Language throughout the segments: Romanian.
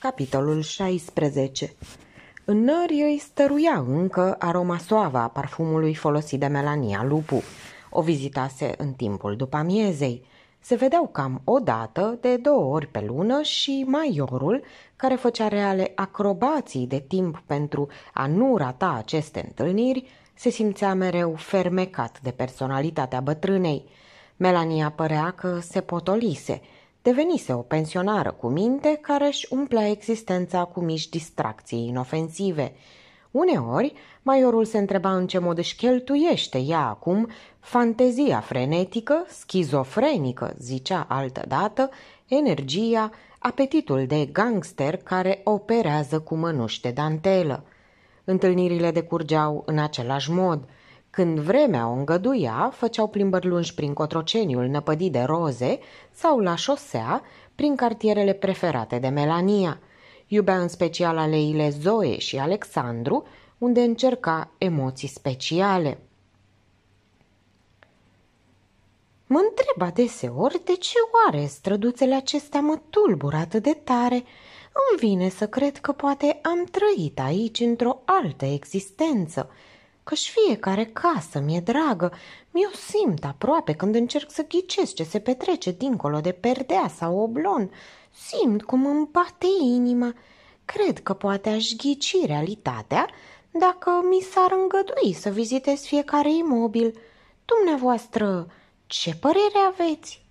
Capitolul 16 În nări îi stăruia încă aroma soavă a parfumului folosit de Melania Lupu. O vizitase în timpul după amiezei. Se vedeau cam o dată, de două ori pe lună și maiorul, care făcea reale acrobații de timp pentru a nu rata aceste întâlniri, se simțea mereu fermecat de personalitatea bătrânei. Melania părea că se potolise – Devenise o pensionară cu minte care își umplea existența cu mici distracții inofensive. Uneori, maiorul se întreba în ce mod își cheltuiește ea acum fantezia frenetică, schizofrenică, zicea altădată, energia, apetitul de gangster care operează cu mănuște dantelă. Întâlnirile decurgeau în același mod – când vremea o îngăduia, făceau plimbări lungi prin Cotroceniul năpădit de roze sau la șosea, prin cartierele preferate de Melania. Iubea în special aleile Zoe și Alexandru, unde încerca emoții speciale. Mă întreb adeseori de ce oare străduțele acestea mă tulbură atât de tare. Îmi vine să cred că poate am trăit aici într-o altă existență – căci fiecare casă mi-e dragă, mi-o simt aproape când încerc să ghicesc ce se petrece dincolo de perdea sau oblon. Simt cum îmi bate inima. Cred că poate aș ghici realitatea dacă mi s-ar îngădui să vizitez fiecare imobil. Dumneavoastră, ce părere aveți?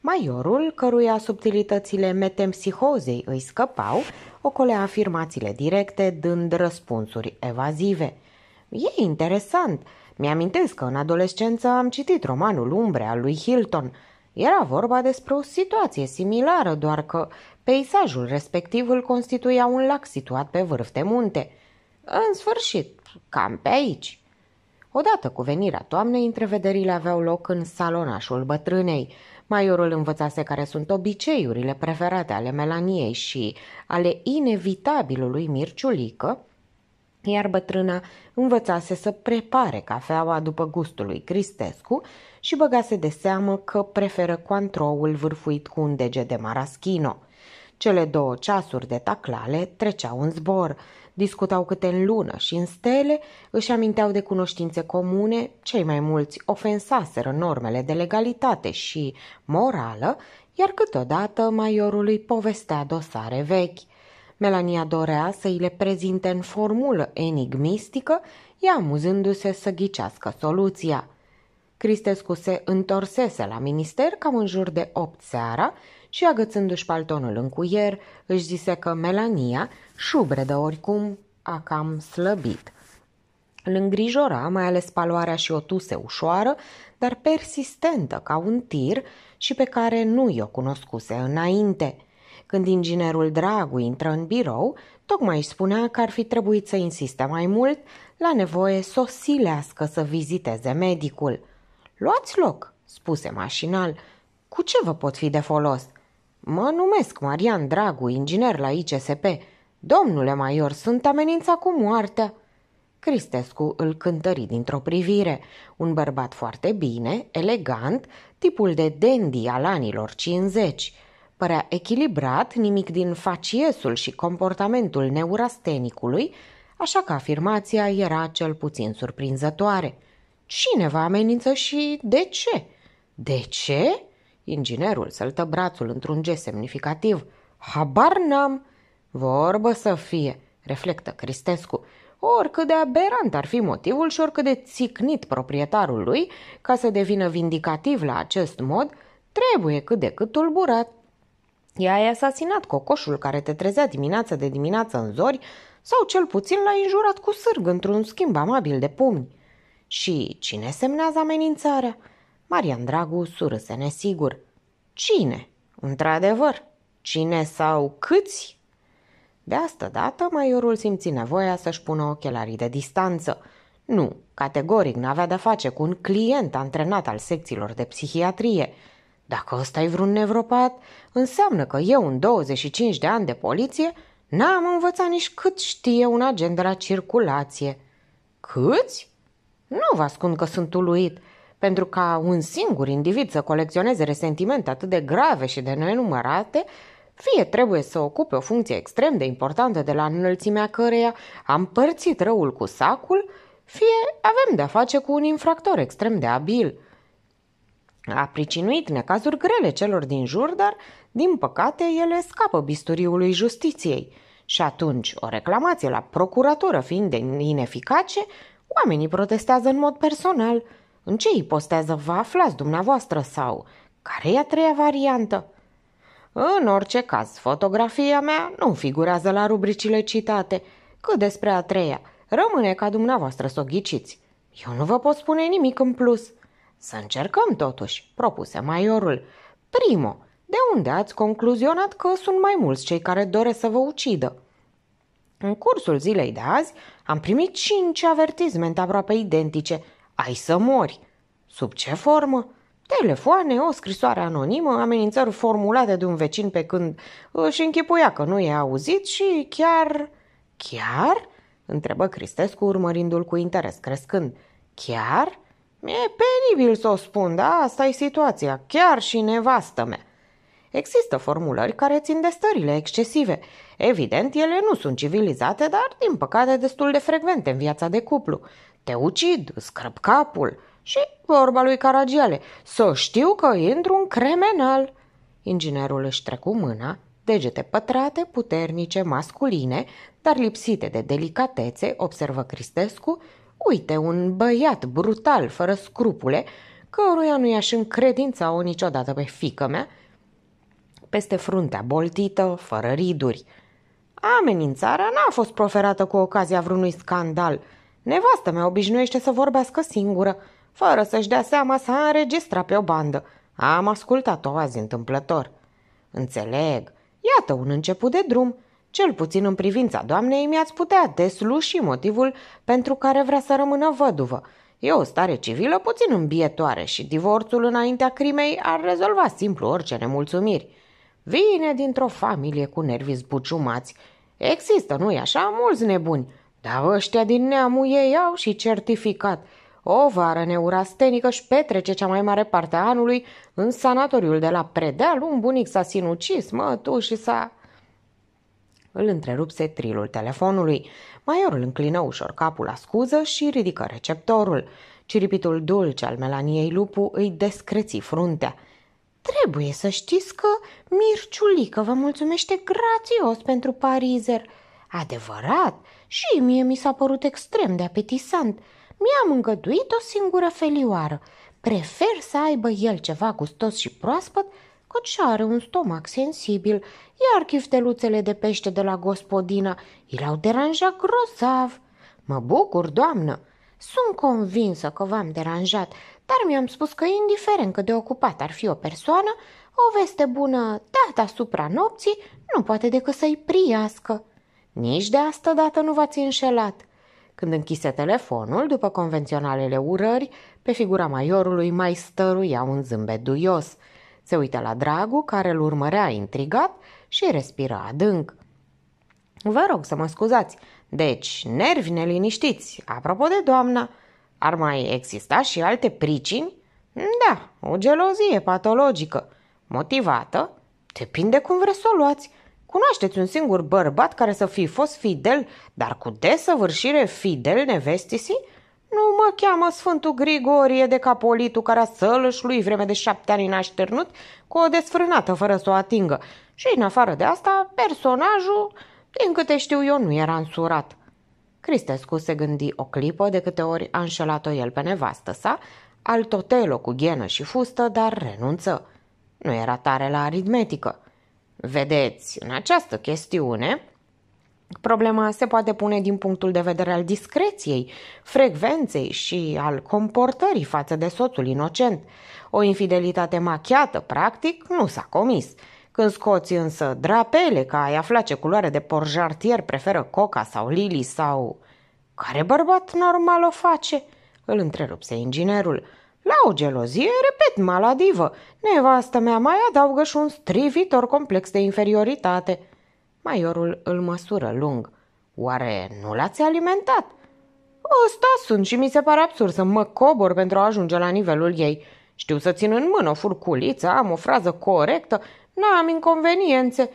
Maiorul, căruia subtilitățile metempsihozei îi scăpau, ocolea afirmațiile directe, dând răspunsuri evazive – E interesant. Mi-amintesc că în adolescență am citit romanul Umbre al lui Hilton. Era vorba despre o situație similară, doar că peisajul respectiv îl constituia un lac situat pe vârf de munte. În sfârșit, cam pe aici. Odată cu venirea toamnei, întrevederile aveau loc în salonașul bătrânei. Maiorul învățase care sunt obiceiurile preferate ale Melaniei și ale inevitabilului Mirciulică, iar bătrâna învățase să prepare cafeaua după gustul lui Cristescu și băgase de seamă că preferă coantroul vârfuit cu un deget de maraschino. Cele două ceasuri de taclale treceau în zbor, discutau câte în lună și în stele, își aminteau de cunoștințe comune, cei mai mulți ofensaseră normele de legalitate și morală, iar câteodată maiorului povestea dosare vechi – Melania dorea să îi le prezinte în formulă enigmistică, ea amuzându-se să ghicească soluția. Cristescu se întorsese la minister cam în jur de opt seara și agățându-și paltonul în cuier, își zise că Melania, șubredă oricum, a cam slăbit. Îl îngrijora mai ales paloarea și o tuse ușoară, dar persistentă ca un tir și pe care nu i-o cunoscuse înainte – când inginerul Dragu intră în birou, tocmai spunea că ar fi trebuit să insiste mai mult, la nevoie să o silească să viziteze medicul. Luați loc, spuse mașinal. Cu ce vă pot fi de folos? Mă numesc Marian Dragu, inginer la ICSP. Domnule Maior, sunt amenințat cu moartea. Cristescu îl cântări dintr-o privire. Un bărbat foarte bine, elegant, tipul de dandy al anilor 50. Părea echilibrat, nimic din faciesul și comportamentul neurastenicului, așa că afirmația era cel puțin surprinzătoare. Cineva amenință și de ce? De ce? Inginerul săltă brațul într-un gest semnificativ. Habar n-am. Vorbă să fie, reflectă Cristescu. Oricât de aberant ar fi motivul și oricât de țicnit proprietarul lui, ca să devină vindicativ la acest mod, trebuie cât de cât tulburat. Ea ai asasinat cocoșul care te trezea dimineața de dimineață în zori sau cel puțin l-ai înjurat cu sârg într-un schimb amabil de pumni. Și cine semnează amenințarea? Marian Dragu surâse nesigur. Cine? Într-adevăr, cine sau câți? De asta dată, maiorul simți nevoia să-și pună ochelarii de distanță. Nu, categoric n-avea de-a face cu un client antrenat al secțiilor de psihiatrie – dacă ăsta e vreun nevropat, înseamnă că eu în 25 de ani de poliție n-am învățat nici cât știe un agent de la circulație. Câți? Nu vă ascund că sunt uluit, pentru ca un singur individ să colecționeze resentimente atât de grave și de nenumărate, fie trebuie să ocupe o funcție extrem de importantă de la înălțimea căreia am părțit răul cu sacul, fie avem de-a face cu un infractor extrem de abil – a pricinuit necazuri grele celor din jur, dar, din păcate, ele scapă bisturiului justiției. Și atunci, o reclamație la procuratură fiind ineficace, oamenii protestează în mod personal. În ce ipostează vă aflați dumneavoastră sau? Care e a treia variantă? În orice caz, fotografia mea nu figurează la rubricile citate. Cât despre a treia, rămâne ca dumneavoastră să o ghiciți. Eu nu vă pot spune nimic în plus. Să încercăm totuși, propuse maiorul. Primo, de unde ați concluzionat că sunt mai mulți cei care doresc să vă ucidă? În cursul zilei de azi am primit cinci avertismente aproape identice. Ai să mori. Sub ce formă? Telefoane, o scrisoare anonimă, amenințări formulate de un vecin pe când își închipuia că nu e auzit și chiar... Chiar? întrebă Cristescu urmărindu-l cu interes crescând. Chiar? E penibil să o spun, da? asta e situația, chiar și nevastă mea. Există formulări care țin de stările excesive. Evident, ele nu sunt civilizate, dar din păcate destul de frecvente în viața de cuplu. Te ucid, scrăp capul și, vorba lui Caragiale, să știu că intru un cremenal. Inginerul își trecu mâna, degete pătrate, puternice, masculine, dar lipsite de delicatețe, observă Cristescu Uite, un băiat brutal, fără scrupule, căruia nu i-aș încredința o niciodată pe fică mea, peste fruntea boltită, fără riduri. Amenințarea n-a fost proferată cu ocazia vreunui scandal. Nevastă mea obișnuiește să vorbească singură, fără să-și dea seama să a înregistrat pe o bandă. Am ascultat-o azi întâmplător. Înțeleg. Iată un început de drum. Cel puțin în privința doamnei mi-ați putea desluși motivul pentru care vrea să rămână văduvă. E o stare civilă puțin îmbietoare și divorțul înaintea crimei ar rezolva simplu orice nemulțumiri. Vine dintr-o familie cu nervi zbuciumați. Există, nu-i așa, mulți nebuni, dar ăștia din neamul ei au și certificat. O vară neurastenică își petrece cea mai mare parte a anului în sanatoriul de la Predeal, un bunic s-a sinucis, mă, tu și s-a îl întrerupse trilul telefonului. Maiorul înclină ușor capul la scuză și ridică receptorul. Ciripitul dulce al Melaniei Lupu îi descreți fruntea. Trebuie să știți că Mirciulică vă mulțumește grațios pentru parizer. Adevărat, și mie mi s-a părut extrem de apetisant. Mi-am îngăduit o singură felioară. Prefer să aibă el ceva gustos și proaspăt cât și are un stomac sensibil, iar chifteluțele de pește de la gospodină îl au deranjat grozav. Mă bucur, doamnă! Sunt convinsă că v-am deranjat, dar mi-am spus că, indiferent cât de ocupat ar fi o persoană, o veste bună dată asupra nopții nu poate decât să-i priască. Nici de asta dată nu v-ați înșelat. Când închise telefonul, după convenționalele urări, pe figura maiorului mai stăruia un zâmbet duios – se uită la Dragu, care îl urmărea intrigat și respira adânc. Vă rog să mă scuzați. Deci, nervi neliniștiți. Apropo de doamna, ar mai exista și alte pricini? Da, o gelozie patologică. Motivată? Depinde cum vreți să o luați. Cunoașteți un singur bărbat care să fi fost fidel, dar cu desăvârșire fidel nevestisii? Nu mă cheamă Sfântul Grigorie de Capolitul, care a sălășlui vreme de șapte ani nașternut cu o desfrânată fără să o atingă. Și în afară de asta, personajul, din câte știu eu, nu era însurat. Cristescu se gândi o clipă de câte ori a înșelat-o el pe nevastă sa, al totelo cu ghenă și fustă, dar renunță. Nu era tare la aritmetică. Vedeți, în această chestiune, Problema se poate pune din punctul de vedere al discreției, frecvenței și al comportării față de soțul inocent. O infidelitate machiată, practic, nu s-a comis. Când scoți însă drapele ca ai afla ce culoare de porjartier preferă coca sau lili sau... Care bărbat normal o face?" îl întrerupse inginerul. La o gelozie, repet, maladivă, nevastă mea mai adaugă și un strivitor complex de inferioritate. Maiorul îl măsură lung. Oare nu l-ați alimentat? Ăsta sunt și mi se pare absurd să mă cobor pentru a ajunge la nivelul ei. Știu să țin în mână o furculiță, am o frază corectă, n-am inconveniențe.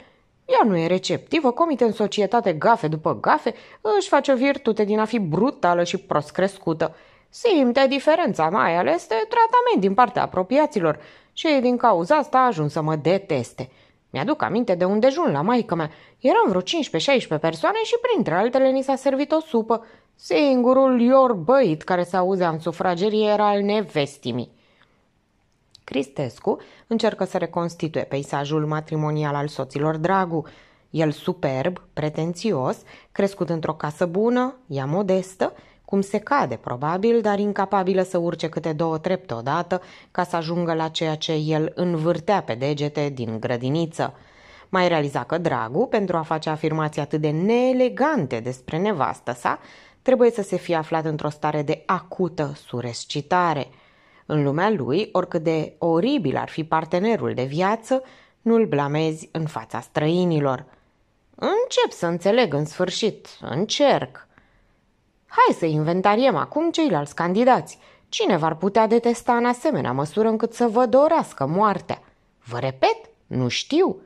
Ea nu e receptivă, comite în societate gafe după gafe, își face o virtute din a fi brutală și prost crescută. Simte diferența, mai ales de tratament din partea apropiaților și din cauza asta a ajuns să mă deteste – mi-aduc aminte de un dejun la maică mea. Eram vreo 15-16 persoane și printre altele ni s-a servit o supă. Singurul ior băit care se auzea în sufragerie era al nevestimii. Cristescu încercă să reconstituie peisajul matrimonial al soților Dragu. El superb, pretențios, crescut într-o casă bună, ea modestă, cum se cade probabil, dar incapabilă să urce câte două trepte odată ca să ajungă la ceea ce el învârtea pe degete din grădiniță. Mai realiza că Dragu, pentru a face afirmații atât de neelegante despre nevastă sa, trebuie să se fie aflat într-o stare de acută surescitare. În lumea lui, oricât de oribil ar fi partenerul de viață, nu-l blamezi în fața străinilor. Încep să înțeleg în sfârșit, încerc – Hai să inventariem acum ceilalți candidați. Cine v-ar putea detesta în asemenea măsură încât să vă dorească moartea? Vă repet, nu știu.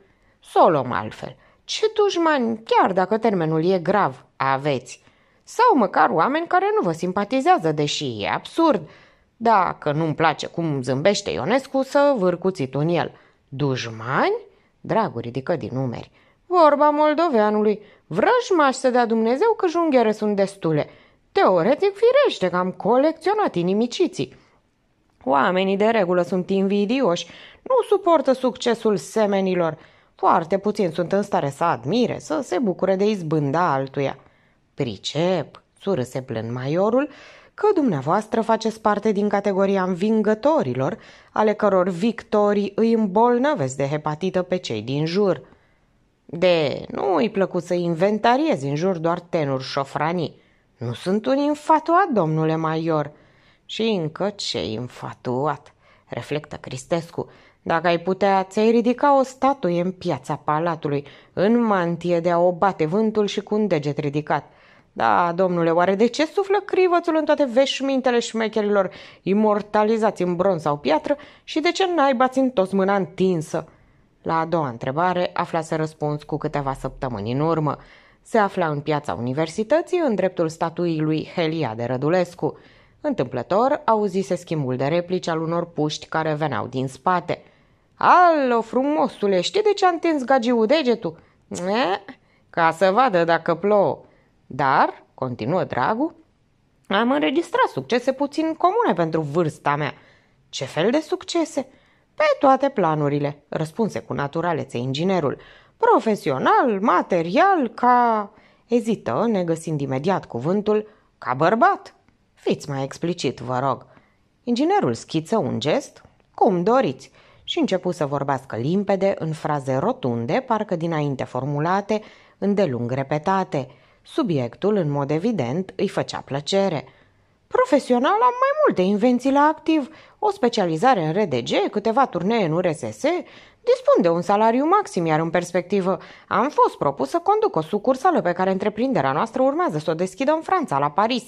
Să o luăm altfel. Ce dușmani, chiar dacă termenul e grav, aveți? Sau măcar oameni care nu vă simpatizează, deși e absurd. Dacă nu-mi place cum zâmbește Ionescu, să vârcuțit un el. Dușmani? Dragul ridică din numeri. Vorba moldoveanului. Vrăjmași să dea Dumnezeu că junghere sunt destule. Teoretic, firește că am colecționat inimiciții. Oamenii de regulă sunt invidioși, nu suportă succesul semenilor. Foarte puțin sunt în stare să admire, să se bucure de izbânda altuia. Pricep, surâse plân maiorul, că dumneavoastră faceți parte din categoria învingătorilor, ale căror victorii îi îmbolnăvesc de hepatită pe cei din jur. De, nu îi plăcut să inventariezi în jur doar tenuri șofranii. Nu sunt un infatuat, domnule major. Și încă ce infatuat, reflectă Cristescu. Dacă ai putea, ți-ai ridica o statuie în piața palatului, în mantie de a o bate vântul și cu un deget ridicat. Da, domnule, oare de ce suflă crivățul în toate veșmintele șmecherilor imortalizați în bronz sau piatră și de ce naiba țin toți mâna întinsă? La a doua întrebare aflase răspuns cu câteva săptămâni în urmă – se afla în piața universității, în dreptul statuii lui Helia de Rădulescu. Întâmplător, auzise schimbul de replici al unor puști care veneau din spate. Alo, frumosule, știi de ce a întins gagiul degetul?" E, ca să vadă dacă plouă." Dar, continuă Dragu, am înregistrat succese puțin comune pentru vârsta mea. Ce fel de succese? Pe toate planurile, răspunse cu naturalețe inginerul profesional, material, ca... Ezită, negăsind imediat cuvântul, ca bărbat. Fiți mai explicit, vă rog. Inginerul schiță un gest, cum doriți, și începu să vorbească limpede, în fraze rotunde, parcă dinainte formulate, îndelung repetate. Subiectul, în mod evident, îi făcea plăcere. Profesional am mai multe invenții la activ, o specializare în RDG, câteva turnee în URSS, Dispun de un salariu maxim, iar în perspectivă am fost propus să conduc o sucursală pe care întreprinderea noastră urmează să o deschidă în Franța, la Paris.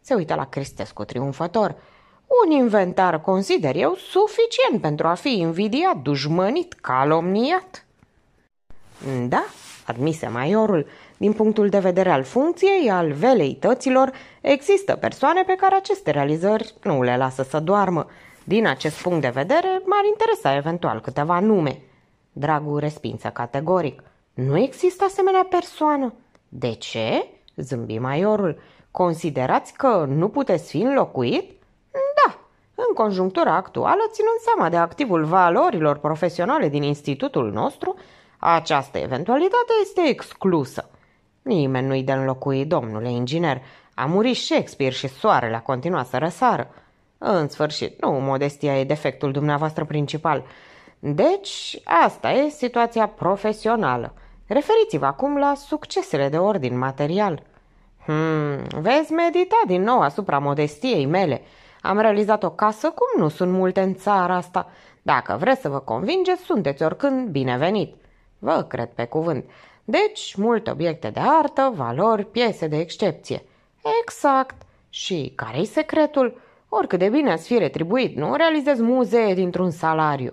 Se uită la Cristescu triumfător. Un inventar, consider eu, suficient pentru a fi invidiat, dușmănit, calomniat. Da, admise maiorul, din punctul de vedere al funcției, al veleităților, există persoane pe care aceste realizări nu le lasă să doarmă. Din acest punct de vedere, m-ar interesa eventual câteva nume. Dragul respinsă categoric. Nu există asemenea persoană. De ce? zâmbi maiorul. Considerați că nu puteți fi înlocuit? Da, în conjunctura actuală, ținând seama de activul valorilor profesionale din institutul nostru, această eventualitate este exclusă. Nimeni nu-i de înlocuit, domnule inginer. A murit Shakespeare și soarele a continuat să răsară. În sfârșit, nu, modestia e defectul dumneavoastră principal. Deci, asta e situația profesională. Referiți-vă acum la succesele de ordin material. Hmm, veți medita din nou asupra modestiei mele. Am realizat o casă cum nu sunt multe în țara asta. Dacă vreți să vă convingeți, sunteți oricând binevenit. Vă cred pe cuvânt. Deci, multe obiecte de artă, valori, piese de excepție. Exact. Și care-i secretul? Oricât de bine ați fi retribuit, nu realizez muzee dintr-un salariu.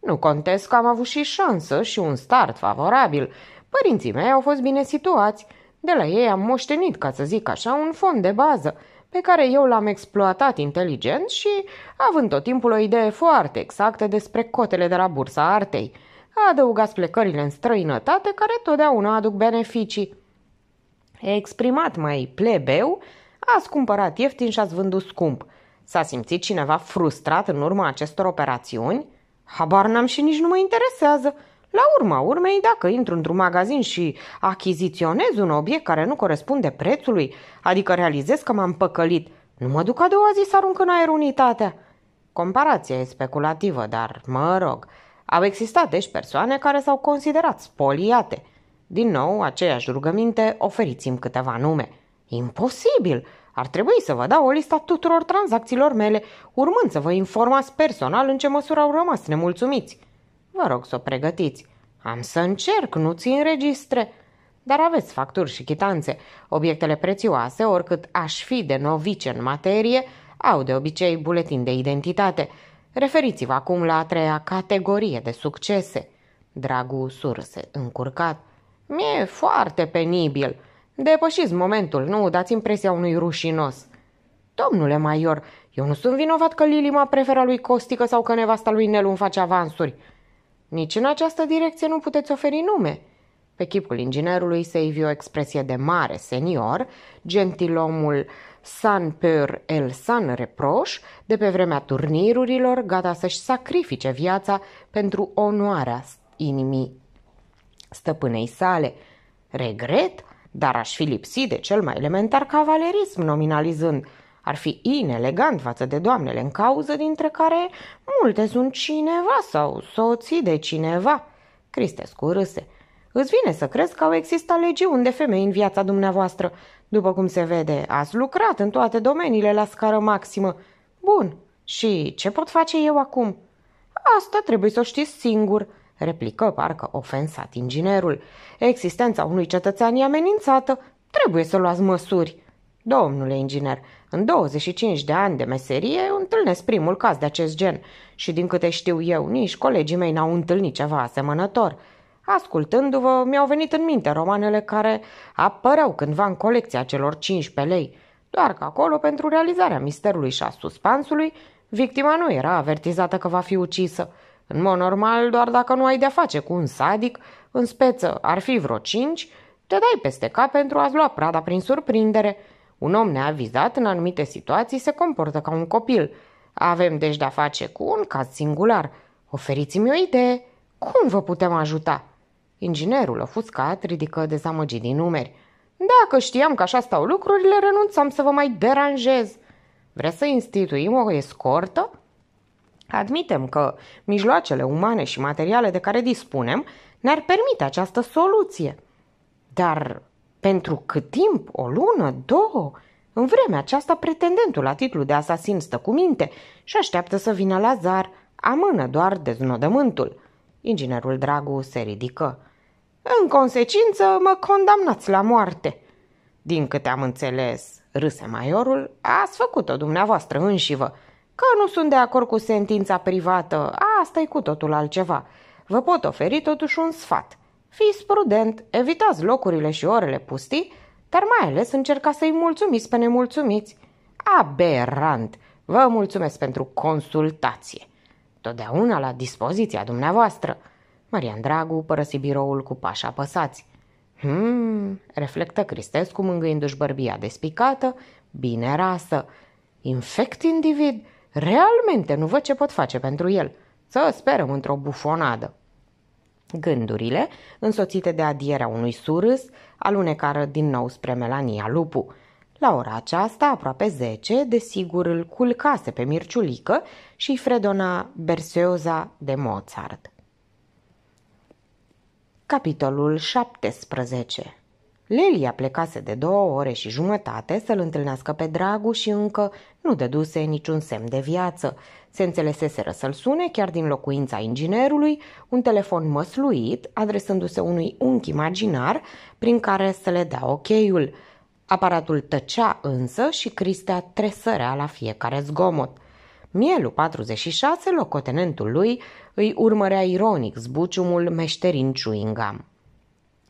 Nu contest că am avut și șansă și un start favorabil. Părinții mei au fost bine situați. De la ei am moștenit, ca să zic așa, un fond de bază pe care eu l-am exploatat inteligent și având tot timpul o idee foarte exactă despre cotele de la Bursa Artei. A adăugat plecările în străinătate care totdeauna aduc beneficii. Exprimat mai plebeu, ați cumpărat ieftin și ați vândut scump. S-a simțit cineva frustrat în urma acestor operațiuni? Habar n-am și nici nu mă interesează. La urma urmei, dacă intru într-un magazin și achiziționez un obiect care nu corespunde prețului, adică realizez că m-am păcălit, nu mă duc a doua zi să arunc în aer unitatea. Comparația e speculativă, dar mă rog, au existat deci persoane care s-au considerat spoliate. Din nou, aceeași rugăminte, oferiți-mi câteva nume. Imposibil! Ar trebui să vă dau o listă a tuturor tranzacțiilor mele, urmând să vă informați personal în ce măsură au rămas nemulțumiți. Vă rog să o pregătiți. Am să încerc, nu țin registre. Dar aveți facturi și chitanțe. Obiectele prețioase, oricât aș fi de novice în materie, au de obicei buletin de identitate. Referiți-vă acum la a treia categorie de succese. Dragu surse încurcat. Mie e foarte penibil. Depășiți momentul, nu dați impresia unui rușinos. Domnule Maior, eu nu sunt vinovat că Lili a preferă lui Costică sau că nevasta lui Nelu îmi face avansuri. Nici în această direcție nu puteți oferi nume. Pe chipul inginerului se ivi o expresie de mare senior, gentilomul san per el san reproș, de pe vremea turnirurilor, gata să-și sacrifice viața pentru onoarea inimii stăpânei sale. Regret? Dar aș fi lipsit de cel mai elementar cavalerism nominalizând. Ar fi inelegant față de doamnele în cauză, dintre care multe sunt cineva sau soții de cineva. Cristescu râse. Îți vine să crezi că au existat legiuni de femei în viața dumneavoastră. După cum se vede, ați lucrat în toate domeniile la scară maximă. Bun, și ce pot face eu acum? Asta trebuie să o știți singur replică parcă ofensat inginerul. Existența unui cetățean e amenințată, trebuie să luați măsuri. Domnule inginer, în 25 de ani de meserie întâlnesc primul caz de acest gen și din câte știu eu, nici colegii mei n-au întâlnit ceva asemănător. Ascultându-vă, mi-au venit în minte romanele care apăreau cândva în colecția celor 15 lei, doar că acolo, pentru realizarea misterului și a suspansului, victima nu era avertizată că va fi ucisă, în mod normal, doar dacă nu ai de-a face cu un sadic, în speță ar fi vreo cinci, te dai peste cap pentru a-ți lua prada prin surprindere. Un om neavizat în anumite situații se comportă ca un copil. Avem deci de-a face cu un caz singular. Oferiți-mi o idee. Cum vă putem ajuta? Inginerul ofuscat ridică dezamăgit din numeri. Dacă știam că așa stau lucrurile, renunțam să vă mai deranjez. Vreți să instituim o escortă? Admitem că mijloacele umane și materiale de care dispunem ne-ar permite această soluție. Dar pentru cât timp? O lună? Două? În vremea aceasta, pretendentul la titlu de asasin stă cu minte și așteaptă să vină la zar, amână doar deznodământul. Inginerul Dragu se ridică. În consecință, mă condamnați la moarte. Din câte am înțeles, râse maiorul, ați făcut-o dumneavoastră înșivă că nu sunt de acord cu sentința privată, asta e cu totul altceva. Vă pot oferi totuși un sfat. Fiți prudent, evitați locurile și orele pustii, dar mai ales încercați să-i mulțumiți pe nemulțumiți. Aberant! Vă mulțumesc pentru consultație. Totdeauna la dispoziția dumneavoastră. Marian Dragu părăsi biroul cu pași apăsați. Hmm, reflectă Cristescu mângâindu-și bărbia despicată, bine rasă. Infect individ? Realmente nu văd ce pot face pentru el. Să sperăm într-o bufonadă. Gândurile, însoțite de adierea unui surâs, alunecară din nou spre Melania Lupu. La ora aceasta, aproape zece, desigur îl culcase pe Mirciulică și fredona Berseoza de Mozart. Capitolul 17 Lelia plecase de două ore și jumătate să-l întâlnească pe Dragu și încă nu dăduse niciun semn de viață. Se înțeleseseră să-l sune chiar din locuința inginerului, un telefon măsluit, adresându-se unui unchi imaginar prin care să le dea ocheiul. Aparatul tăcea însă și Cristea tresărea la fiecare zgomot. Mielu 46, locotenentul lui, îi urmărea ironic zbuciumul meșterin Chewingham.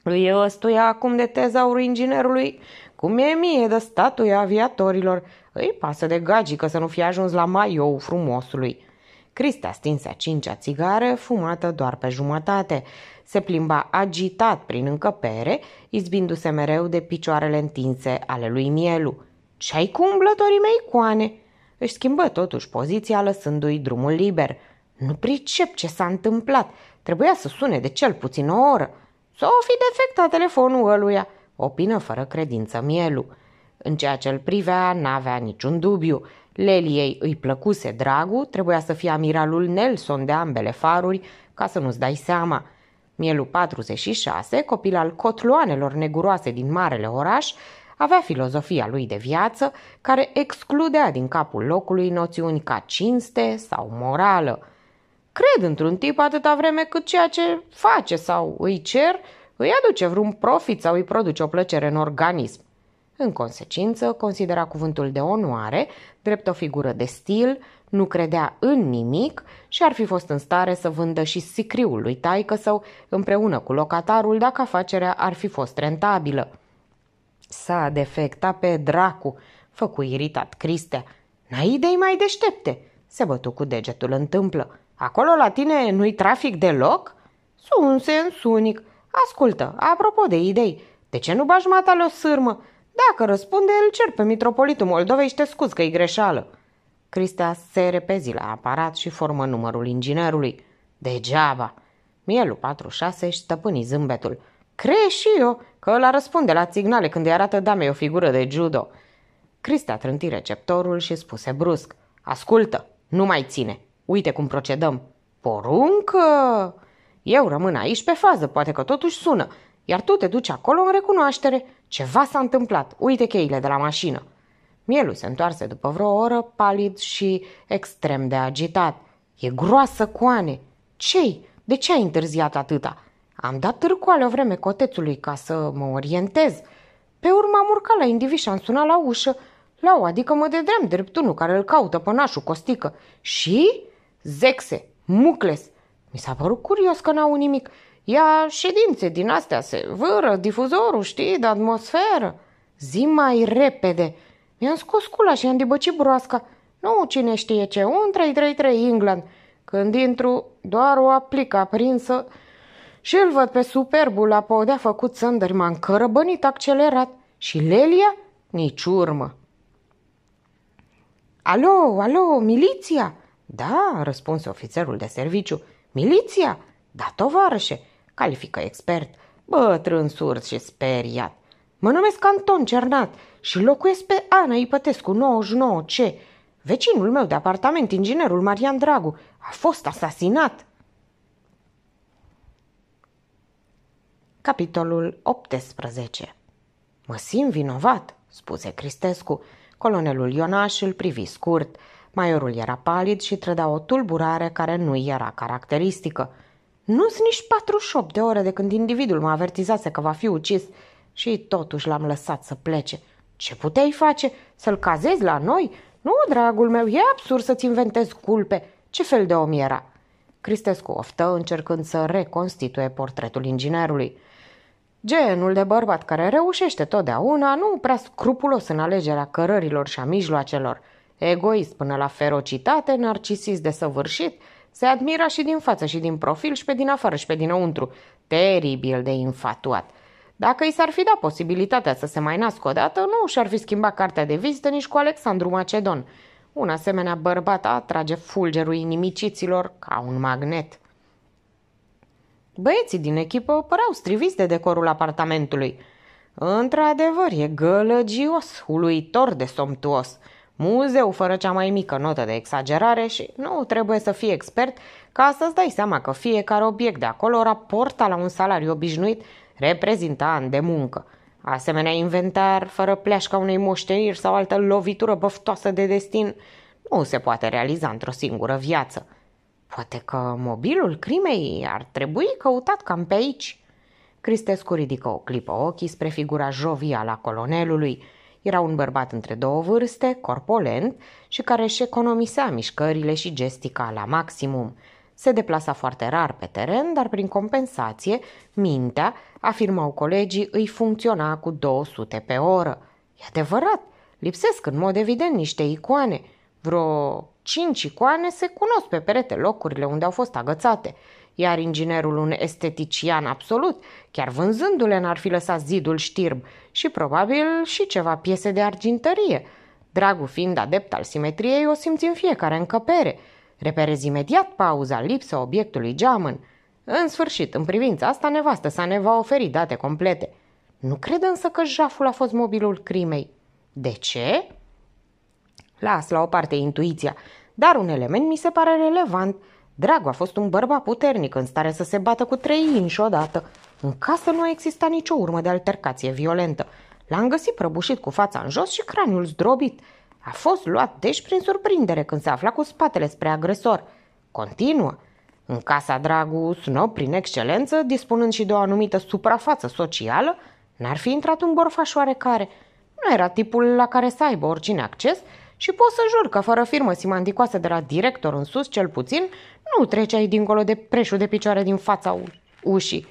Lui ăstuia acum de tezaurul inginerului, cum e mie de statuia aviatorilor. Îi pasă de gagică să nu fie ajuns la maiou frumosului. Crista stinse a cincea țigară, fumată doar pe jumătate. Se plimba agitat prin încăpere, izbindu-se mereu de picioarele întinse ale lui Mielu. Ce-ai cu umblătorii mei coane?" Își schimbă totuși poziția, lăsându-i drumul liber. Nu pricep ce s-a întâmplat. Trebuia să sune de cel puțin o oră. Sau o fi defectat telefonul ăluia, opină fără credință mielu. În ceea ce îl privea, n-avea niciun dubiu. Leliei îi plăcuse dragul, trebuia să fie amiralul Nelson de ambele faruri, ca să nu-ți dai seama. Mielu 46, copil al cotloanelor neguroase din marele oraș, avea filozofia lui de viață, care excludea din capul locului noțiuni ca cinste sau morală. Cred într-un tip atâta vreme cât ceea ce face sau îi cer îi aduce vreun profit sau îi produce o plăcere în organism. În consecință, considera cuvântul de onoare drept o figură de stil, nu credea în nimic și ar fi fost în stare să vândă și sicriul lui taică său împreună cu locatarul dacă afacerea ar fi fost rentabilă. S-a defectat pe dracu, făcu iritat Cristea. idei mai deștepte, se bătu cu degetul întâmplă. Acolo la tine nu-i trafic deloc? Sun sens unic. Ascultă, apropo de idei, de ce nu bagi matale o sârmă? Dacă răspunde, îl cer pe mitropolitul Moldovei și te scuz că e greșeală. Cristea se repezi la aparat și formă numărul inginerului. Degeaba! Mielu 46 și stăpâni zâmbetul. Crei și eu că ăla răspunde la signale când îi arată damei o figură de judo. Cristea trânti receptorul și spuse brusc. Ascultă, nu mai ține, Uite cum procedăm. Poruncă! Eu rămân aici pe fază, poate că totuși sună, iar tu te duci acolo în recunoaștere. Ceva s-a întâmplat, uite cheile de la mașină. Mielu se întoarse după vreo oră, palid și extrem de agitat. E groasă coane. Cei? De ce ai întârziat atâta? Am dat târcoale o vreme cotețului ca să mă orientez. Pe urmă am urcat la individ și am sunat la ușă. Lau, adică mă de drept unul care îl caută pe nașul Costică. Și? zexe, mucles. Mi s-a părut curios că n-au nimic. Ia ședințe din astea, se vâră, difuzorul, știi, de atmosferă. Zi mai repede. Mi-am scos cula și am dibăcit broasca. Nu cine știe ce, un 333 England. Când intru, doar o aplică aprinsă și îl văd pe superbul la podea făcut sândări. M-am cărăbănit accelerat și Lelia nici urmă. Alo, alo, miliția! Da, răspunse ofițerul de serviciu. Miliția? Da, tovarășe, califică expert. Bătrân surd și speriat. Mă numesc Anton Cernat și locuiesc pe Ana Ipătescu 99C. Vecinul meu de apartament, inginerul Marian Dragu, a fost asasinat. Capitolul 18 Mă simt vinovat, spuse Cristescu. Colonelul Ionaș îl privi scurt. Maiorul era palid și trăda o tulburare care nu era caracteristică. Nu sunt nici 48 de ore de când individul mă avertizase că va fi ucis și totuși l-am lăsat să plece. Ce puteai face? Să-l cazezi la noi? Nu, dragul meu, e absurd să-ți inventezi culpe. Ce fel de om era? Cristescu oftă încercând să reconstituie portretul inginerului. Genul de bărbat care reușește totdeauna, nu prea scrupulos în alegerea cărărilor și a mijloacelor – Egoist până la ferocitate, narcisist de săvârșit, se admira și din față și din profil și pe din afară și pe dinăuntru. Teribil de infatuat. Dacă i s-ar fi dat posibilitatea să se mai nască dată, nu și-ar fi schimbat cartea de vizită nici cu Alexandru Macedon. Un asemenea bărbat atrage fulgerul inimiciților ca un magnet. Băieții din echipă păreau striviți de decorul apartamentului. Într-adevăr, e gălăgios, uluitor de somtuos. Muzeu fără cea mai mică notă de exagerare și nu trebuie să fii expert ca să-ți dai seama că fiecare obiect de acolo raporta la un salariu obișnuit reprezinta ani de muncă. Asemenea inventar, fără pleașca unei moșteniri sau altă lovitură băftoasă de destin, nu se poate realiza într-o singură viață. Poate că mobilul crimei ar trebui căutat cam pe aici. Cristescu ridică o clipă ochii spre figura jovială a colonelului, era un bărbat între două vârste, corpolent și care își economisea mișcările și gestica la maximum. Se deplasa foarte rar pe teren, dar prin compensație, mintea, afirmau colegii, îi funcționa cu 200 pe oră. E adevărat, lipsesc în mod evident niște icoane. Vreo cinci icoane se cunosc pe perete locurile unde au fost agățate – iar inginerul un estetician absolut, chiar vânzându-le n-ar fi lăsat zidul știrb și probabil și ceva piese de argintărie. Dragul fiind adept al simetriei, o simți în fiecare încăpere. Reperezi imediat pauza, lipsa obiectului geamăn. În sfârșit, în privința asta, nevastă sa ne va oferi date complete. Nu cred însă că jaful a fost mobilul crimei. De ce? Las la o parte intuiția, dar un element mi se pare relevant – Dragu a fost un bărbat puternic, în stare să se bată cu trei inși odată. În casă nu a existat nicio urmă de altercație violentă. L-am găsit prăbușit cu fața în jos și craniul zdrobit. A fost luat deci prin surprindere când se afla cu spatele spre agresor. Continuă. În casa Dragu, Snob, prin excelență, dispunând și de o anumită suprafață socială, n-ar fi intrat un borfaș oarecare. Nu era tipul la care să aibă oricine acces, și pot să jur că fără firmă simandicoasă de la director în sus, cel puțin, nu treceai dincolo de preșul de picioare din fața u- ușii.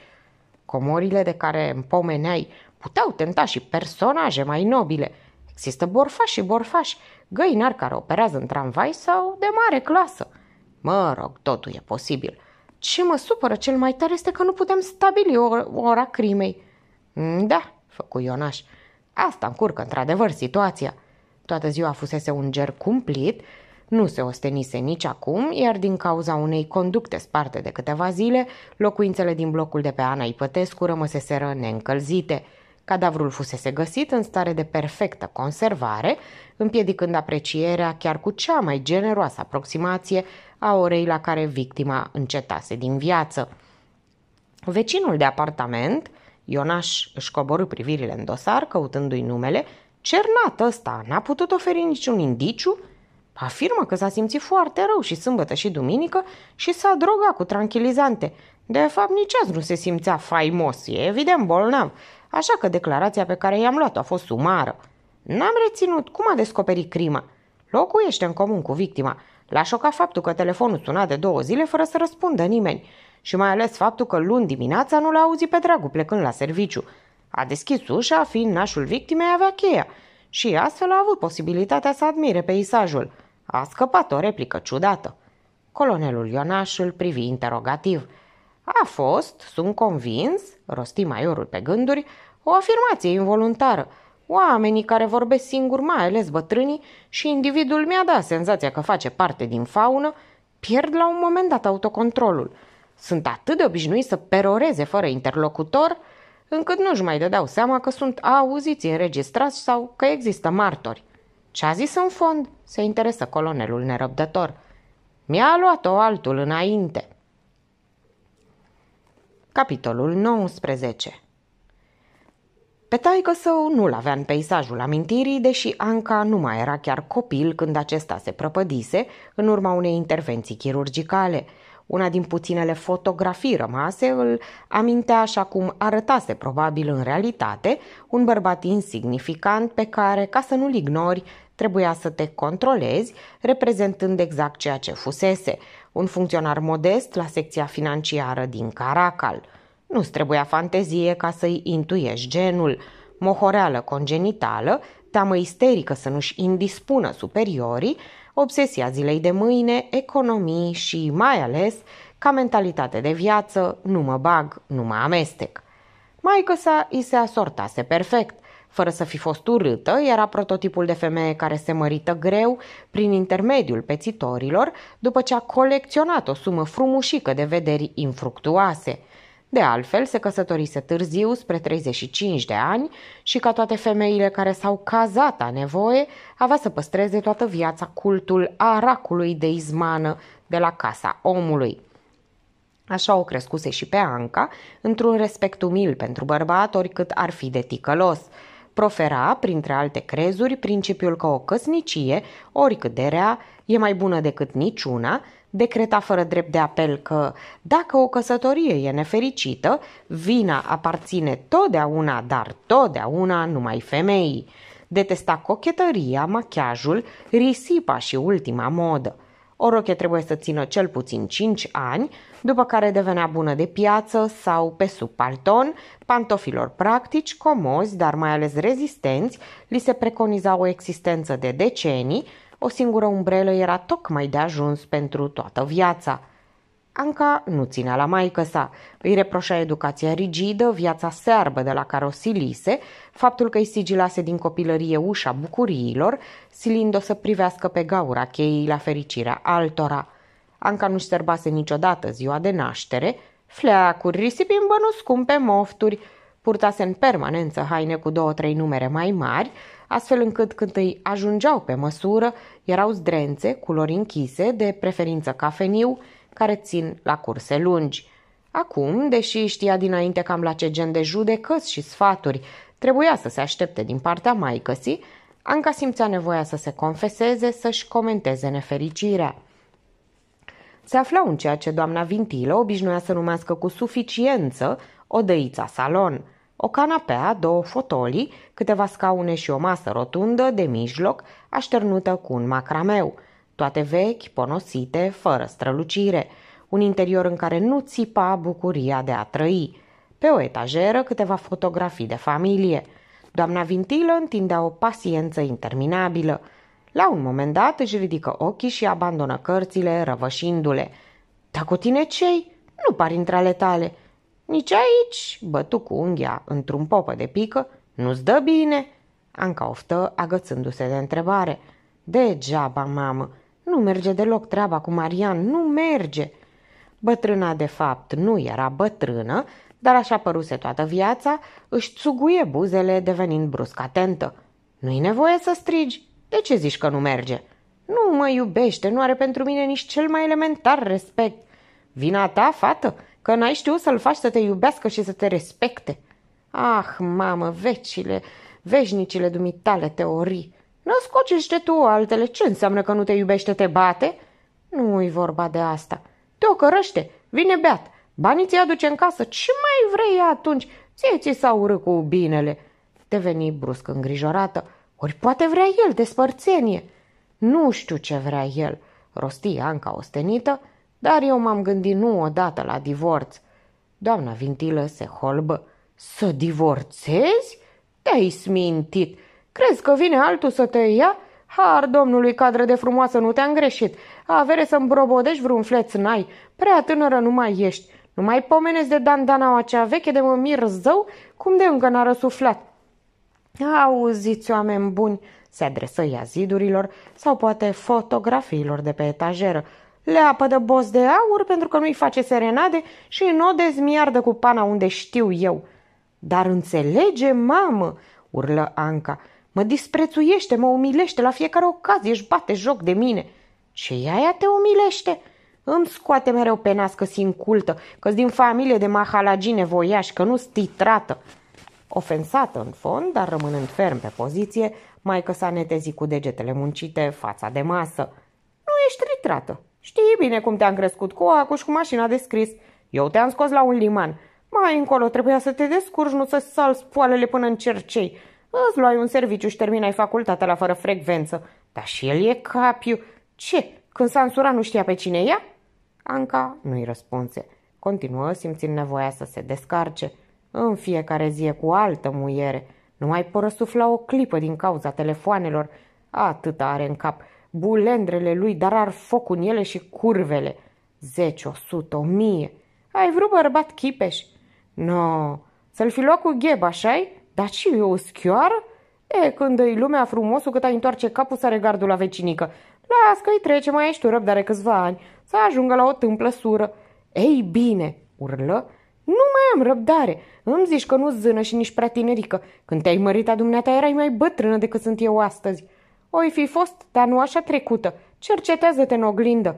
Comorile de care împomeneai puteau tenta și personaje mai nobile. Există borfași și borfași, găinari care operează în tramvai sau de mare clasă. Mă rog, totul e posibil. Ce mă supără cel mai tare este că nu putem stabili o- ora crimei. Mm, da, făcu Ionaș. Asta încurcă într-adevăr situația – toată ziua fusese un ger cumplit, nu se ostenise nici acum, iar din cauza unei conducte sparte de câteva zile, locuințele din blocul de pe Ana Ipătescu rămăseseră neîncălzite. Cadavrul fusese găsit în stare de perfectă conservare, împiedicând aprecierea chiar cu cea mai generoasă aproximație a orei la care victima încetase din viață. Vecinul de apartament, Ionaș își coborâ privirile în dosar, căutându-i numele Cernat ăsta n-a putut oferi niciun indiciu? Afirmă că s-a simțit foarte rău și sâmbătă și duminică și s-a drogat cu tranquilizante. De fapt, nici azi nu se simțea faimos, e evident bolnav, așa că declarația pe care i-am luat-o a fost sumară. N-am reținut cum a descoperit crima. Locuiește în comun cu victima. L-a șocat faptul că telefonul suna de două zile fără să răspundă nimeni și mai ales faptul că luni dimineața nu l-a auzit pe dragul plecând la serviciu. A deschis ușa, fiind nașul victimei avea cheia și astfel a avut posibilitatea să admire peisajul. A scăpat o replică ciudată. Colonelul Ionaș îl privi interogativ. A fost, sunt convins, rosti maiorul pe gânduri, o afirmație involuntară. Oamenii care vorbesc singuri, mai ales bătrânii, și individul mi-a dat senzația că face parte din faună, pierd la un moment dat autocontrolul. Sunt atât de obișnuit să peroreze fără interlocutor – încât nu-și mai dădeau seama că sunt auziți înregistrați sau că există martori. Ce a zis în fond? se interesă colonelul nerăbdător. Mi-a luat-o altul înainte. Capitolul 19 Pe taică său nu-l avea în peisajul amintirii, deși Anca nu mai era chiar copil când acesta se prăpădise în urma unei intervenții chirurgicale – una din puținele fotografii rămase îl amintea așa cum arătase probabil în realitate un bărbat insignificant pe care, ca să nu-l ignori, trebuia să te controlezi, reprezentând exact ceea ce fusese, un funcționar modest la secția financiară din Caracal. Nu-ți trebuia fantezie ca să-i intuiești genul, mohoreală congenitală, teamă isterică să nu-și indispună superiorii, obsesia zilei de mâine, economii și, mai ales, ca mentalitate de viață, nu mă bag, nu mă amestec. Maică sa îi se asortase perfect. Fără să fi fost urâtă, era prototipul de femeie care se mărită greu prin intermediul pețitorilor după ce a colecționat o sumă frumușică de vederi infructuoase – de altfel, se căsătorise târziu, spre 35 de ani, și ca toate femeile care s-au cazat a nevoie, avea să păstreze toată viața cultul aracului de izmană de la casa omului. Așa o crescuse și pe Anca, într-un respect umil pentru bărbat, oricât ar fi de ticălos. Profera, printre alte crezuri, principiul că o căsnicie, oricât de rea, e mai bună decât niciuna, decreta fără drept de apel că dacă o căsătorie e nefericită, vina aparține totdeauna, dar totdeauna numai femeii. Detesta cochetăria, machiajul, risipa și ultima modă. O roche trebuie să țină cel puțin 5 ani, după care devenea bună de piață sau pe sub palton, pantofilor practici, comozi, dar mai ales rezistenți, li se preconiza o existență de decenii, o singură umbrelă era tocmai de ajuns pentru toată viața. Anca nu ținea la maică sa, îi reproșa educația rigidă, viața searbă de la care o silise, faptul că îi sigilase din copilărie ușa bucuriilor, silind-o să privească pe gaura cheii la fericirea altora. Anca nu-și sărbase niciodată ziua de naștere, fleacuri, risipi în bănuți scumpe mofturi, purtase în permanență haine cu două-trei numere mai mari, astfel încât când îi ajungeau pe măsură, erau zdrențe, culori închise, de preferință cafeniu, care țin la curse lungi. Acum, deși știa dinainte cam la ce gen de judecăți și sfaturi trebuia să se aștepte din partea maicăsii, Anca simțea nevoia să se confeseze, să-și comenteze nefericirea. Se aflau în ceea ce doamna Vintilă obișnuia să numească cu suficiență o dăița salon – o canapea, două fotolii, câteva scaune și o masă rotundă de mijloc, așternută cu un macrameu. Toate vechi, ponosite, fără strălucire. Un interior în care nu țipa bucuria de a trăi. Pe o etajeră câteva fotografii de familie. Doamna Vintilă întindea o paciență interminabilă. La un moment dat își ridică ochii și abandonă cărțile, răvășindu-le. Dar cu tine cei? Nu par intrale tale. Nici aici, bătu cu unghia într-un popă de pică, nu-ți dă bine?" Anca oftă, agățându-se de întrebare. Degeaba, mamă, nu merge deloc treaba cu Marian, nu merge!" Bătrâna, de fapt, nu era bătrână, dar așa păruse toată viața, își țuguie buzele devenind brusc atentă. Nu-i nevoie să strigi. De ce zici că nu merge? Nu mă iubește, nu are pentru mine nici cel mai elementar respect. Vina ta, fată, că n-ai știut să-l faci să te iubească și să te respecte. Ah, mamă, vecile, veșnicile dumitale teorii. Născocește tu altele, ce înseamnă că nu te iubește, te bate? Nu-i vorba de asta. Te ocărăște, vine beat, banii ți aduce în casă, ce mai vrei atunci? Ție ți s a urât cu binele. te veni brusc îngrijorată, ori poate vrea el despărțenie. Nu știu ce vrea el, rosti Anca ostenită, dar eu m-am gândit nu odată la divorț. Doamna Vintilă se holbă. Să divorțezi? Te-ai smintit. Crezi că vine altul să te ia? Har domnului cadră de frumoasă, nu te-am greșit. Avere să brobodești vreun fleț n-ai. Prea tânără nu mai ești. Nu mai pomenezi de dandanaua acea veche de mă mir zău, cum de încă n-a răsuflat. Auziți, oameni buni, se adresă ea zidurilor sau poate fotografiilor de pe etajeră le apădă bos de aur pentru că nu-i face serenade și nu o dezmiardă cu pana unde știu eu. Dar înțelege, mamă, urlă Anca, mă disprețuiește, mă umilește la fiecare ocazie, își bate joc de mine. Ce aia te umilește? Îmi scoate mereu pe nas că cultă, că din familie de mahalagine voiași, că nu-s titrată. Ofensată în fond, dar rămânând ferm pe poziție, mai că s-a netezit cu degetele muncite fața de masă. Nu ești titrată, Știi bine cum te-am crescut cu acu și cu mașina de scris. Eu te-am scos la un liman. Mai încolo trebuia să te descurci, nu să-ți salzi poalele până în cercei. Îți luai un serviciu și terminai facultatea la fără frecvență. Dar și el e capiu. Ce? Când s-a însurat nu știa pe cine ea? Anca nu-i răspunse. Continuă simțind nevoia să se descarce. În fiecare zi cu altă muiere. Nu mai părăsufla o clipă din cauza telefoanelor. Atât are în cap bulendrele lui, dar ar foc în ele și curvele. Zece, o sută, o mie. Ai vrut bărbat chipeș? No, să-l fi luat cu gheb, așa-i? Dar ce e o schioară? E, când îi lumea frumosul cât ai întoarce capul sare gardul la vecinică. Las că-i trece, mai ești tu răbdare câțiva ani, să ajungă la o tâmplă sură. Ei bine, urlă, nu mai am răbdare. Îmi zici că nu zână și nici prea tinerică. Când te-ai mărit a dumneata erai mai bătrână decât sunt eu astăzi. Oi fi fost, dar nu așa trecută. Cercetează-te în oglindă.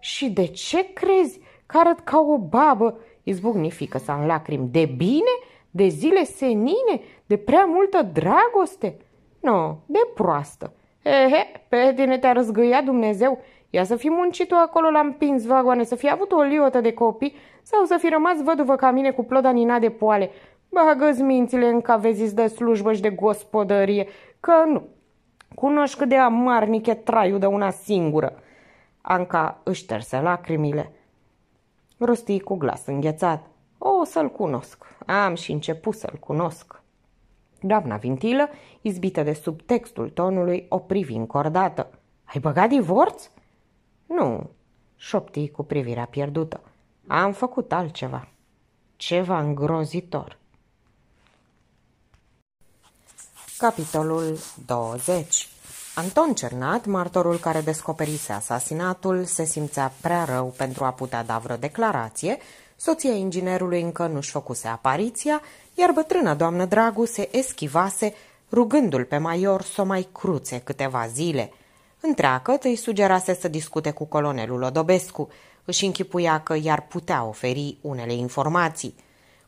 Și de ce crezi că arăt ca o babă? Izbucni fică să în lacrimi. De bine? De zile senine? De prea multă dragoste? Nu, no, de proastă. Ehe, pe tine te-a răzgâiat Dumnezeu. Ia să fi muncit o acolo la împins vagoane, să fi avut o liotă de copii sau să fi rămas văduvă ca mine cu ploda nina de poale. Bagă-ți mințile în cavezis de slujbă și de gospodărie, că nu, Cunoști cât de amarnic e traiul de una singură. Anca își șterse lacrimile. Rostii cu glas înghețat. O, să-l cunosc. Am și început să-l cunosc. Doamna Vintilă, izbită de subtextul tonului, o privi încordată. Ai băgat divorț? Nu, șopti cu privirea pierdută. Am făcut altceva. Ceva îngrozitor. Capitolul 20 Anton Cernat, martorul care descoperise asasinatul, se simțea prea rău pentru a putea da vreo declarație, soția inginerului încă nu-și făcuse apariția, iar bătrâna doamnă Dragu se eschivase, rugându-l pe maior să o mai cruțe câteva zile. Întreagăt îi sugerase să discute cu colonelul Odobescu, își închipuia că i-ar putea oferi unele informații.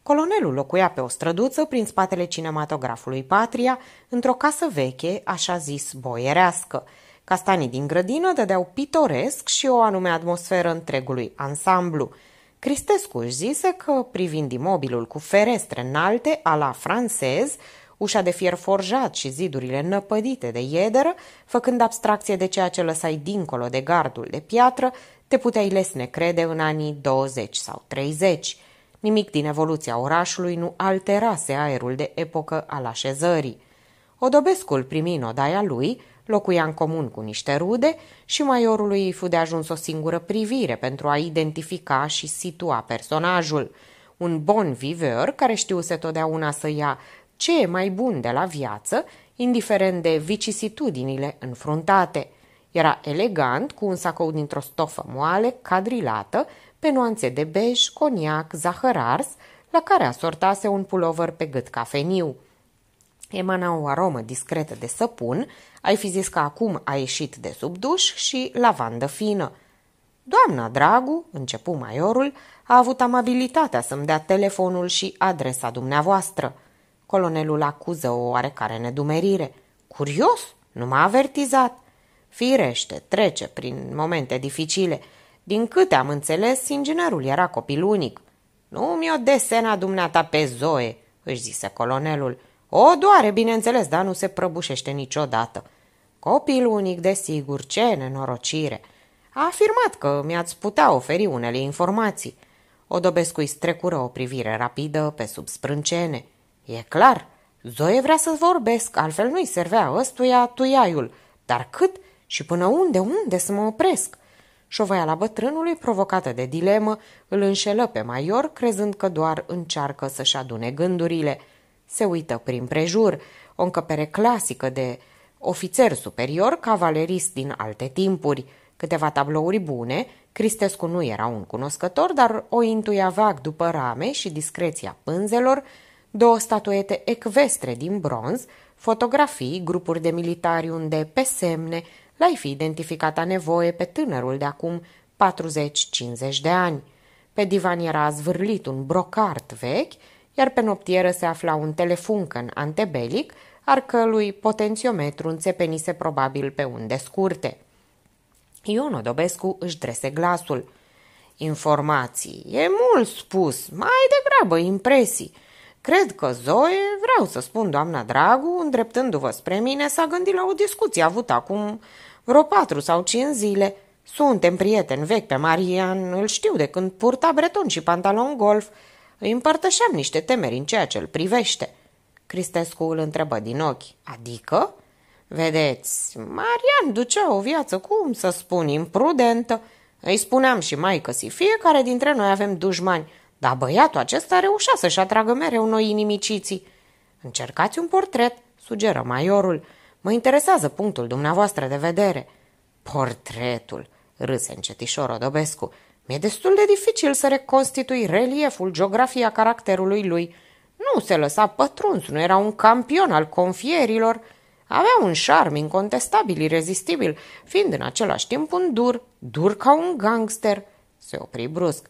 Colonelul locuia pe o străduță prin spatele cinematografului Patria, într-o casă veche, așa zis boierească. Castanii din grădină dădeau pitoresc și o anume atmosferă întregului ansamblu. Cristescu își zise că, privind imobilul cu ferestre înalte, a la francez, ușa de fier forjat și zidurile năpădite de iederă, făcând abstracție de ceea ce lăsai dincolo de gardul de piatră, te puteai lesne crede în anii 20 sau 30. Nimic din evoluția orașului nu alterase aerul de epocă al așezării. Odobescul primi în odaia lui, locuia în comun cu niște rude și maiorului îi fu de ajuns o singură privire pentru a identifica și situa personajul. Un bon viveur care știuse totdeauna să ia ce e mai bun de la viață, indiferent de vicisitudinile înfruntate. Era elegant, cu un sacou dintr-o stofă moale, cadrilată, pe nuanțe de bej, coniac, zahăr ars, la care asortase un pulover pe gât cafeniu. Emana o aromă discretă de săpun, ai fi zis că acum a ieșit de sub duș și lavandă fină. Doamna Dragu, începu maiorul, a avut amabilitatea să-mi dea telefonul și adresa dumneavoastră. Colonelul acuză o oarecare nedumerire. Curios, nu m-a avertizat. Firește, trece prin momente dificile – din câte am înțeles, inginerul era copil unic. Nu mi-o desena dumneata pe Zoe, își zise colonelul. O doare, bineînțeles, dar nu se prăbușește niciodată. Copil unic, desigur, ce nenorocire! A afirmat că mi-ați putea oferi unele informații. Odobescui strecură o privire rapidă pe sub sprâncene. E clar, Zoe vrea să vorbesc, altfel nu-i servea ăstuia tuiaiul. Dar cât și până unde, unde să mă opresc?" Șovăiala bătrânului, provocată de dilemă, îl înșelă pe Maior, crezând că doar încearcă să-și adune gândurile. Se uită prin prejur, o încăpere clasică de ofițer superior, cavalerist din alte timpuri, câteva tablouri bune, Cristescu nu era un cunoscător, dar o intuia vag după rame și discreția pânzelor, două statuete ecvestre din bronz, fotografii, grupuri de militari unde, pe semne, l-ai fi identificat a nevoie pe tânărul de acum 40-50 de ani. Pe divan era zvârlit un brocart vechi, iar pe noptieră se afla un telefuncan antebelic, ar cărui potențiometru înțepenise probabil pe unde scurte. Ion Odobescu își drese glasul. Informații, e mult spus, mai degrabă impresii. Cred că Zoe, vreau să spun doamna Dragu, îndreptându-vă spre mine, s-a gândit la o discuție avută acum vreo patru sau cinci zile. Suntem prieteni vechi pe Marian, îl știu de când purta breton și pantalon golf. Îi împărtășeam niște temeri în ceea ce îl privește. Cristescu îl întrebă din ochi. Adică? Vedeți, Marian ducea o viață, cum să spun, imprudentă. Îi spuneam și mai că si fiecare dintre noi avem dușmani, dar băiatul acesta reușea să-și atragă mereu noi inimiciții. Încercați un portret, sugeră maiorul. Mă interesează punctul dumneavoastră de vedere. Portretul, râse încetișor Odobescu. Mi-e destul de dificil să reconstitui relieful, geografia caracterului lui. Nu se lăsa pătruns, nu era un campion al confierilor. Avea un șarm incontestabil, irezistibil, fiind în același timp un dur, dur ca un gangster. Se opri brusc.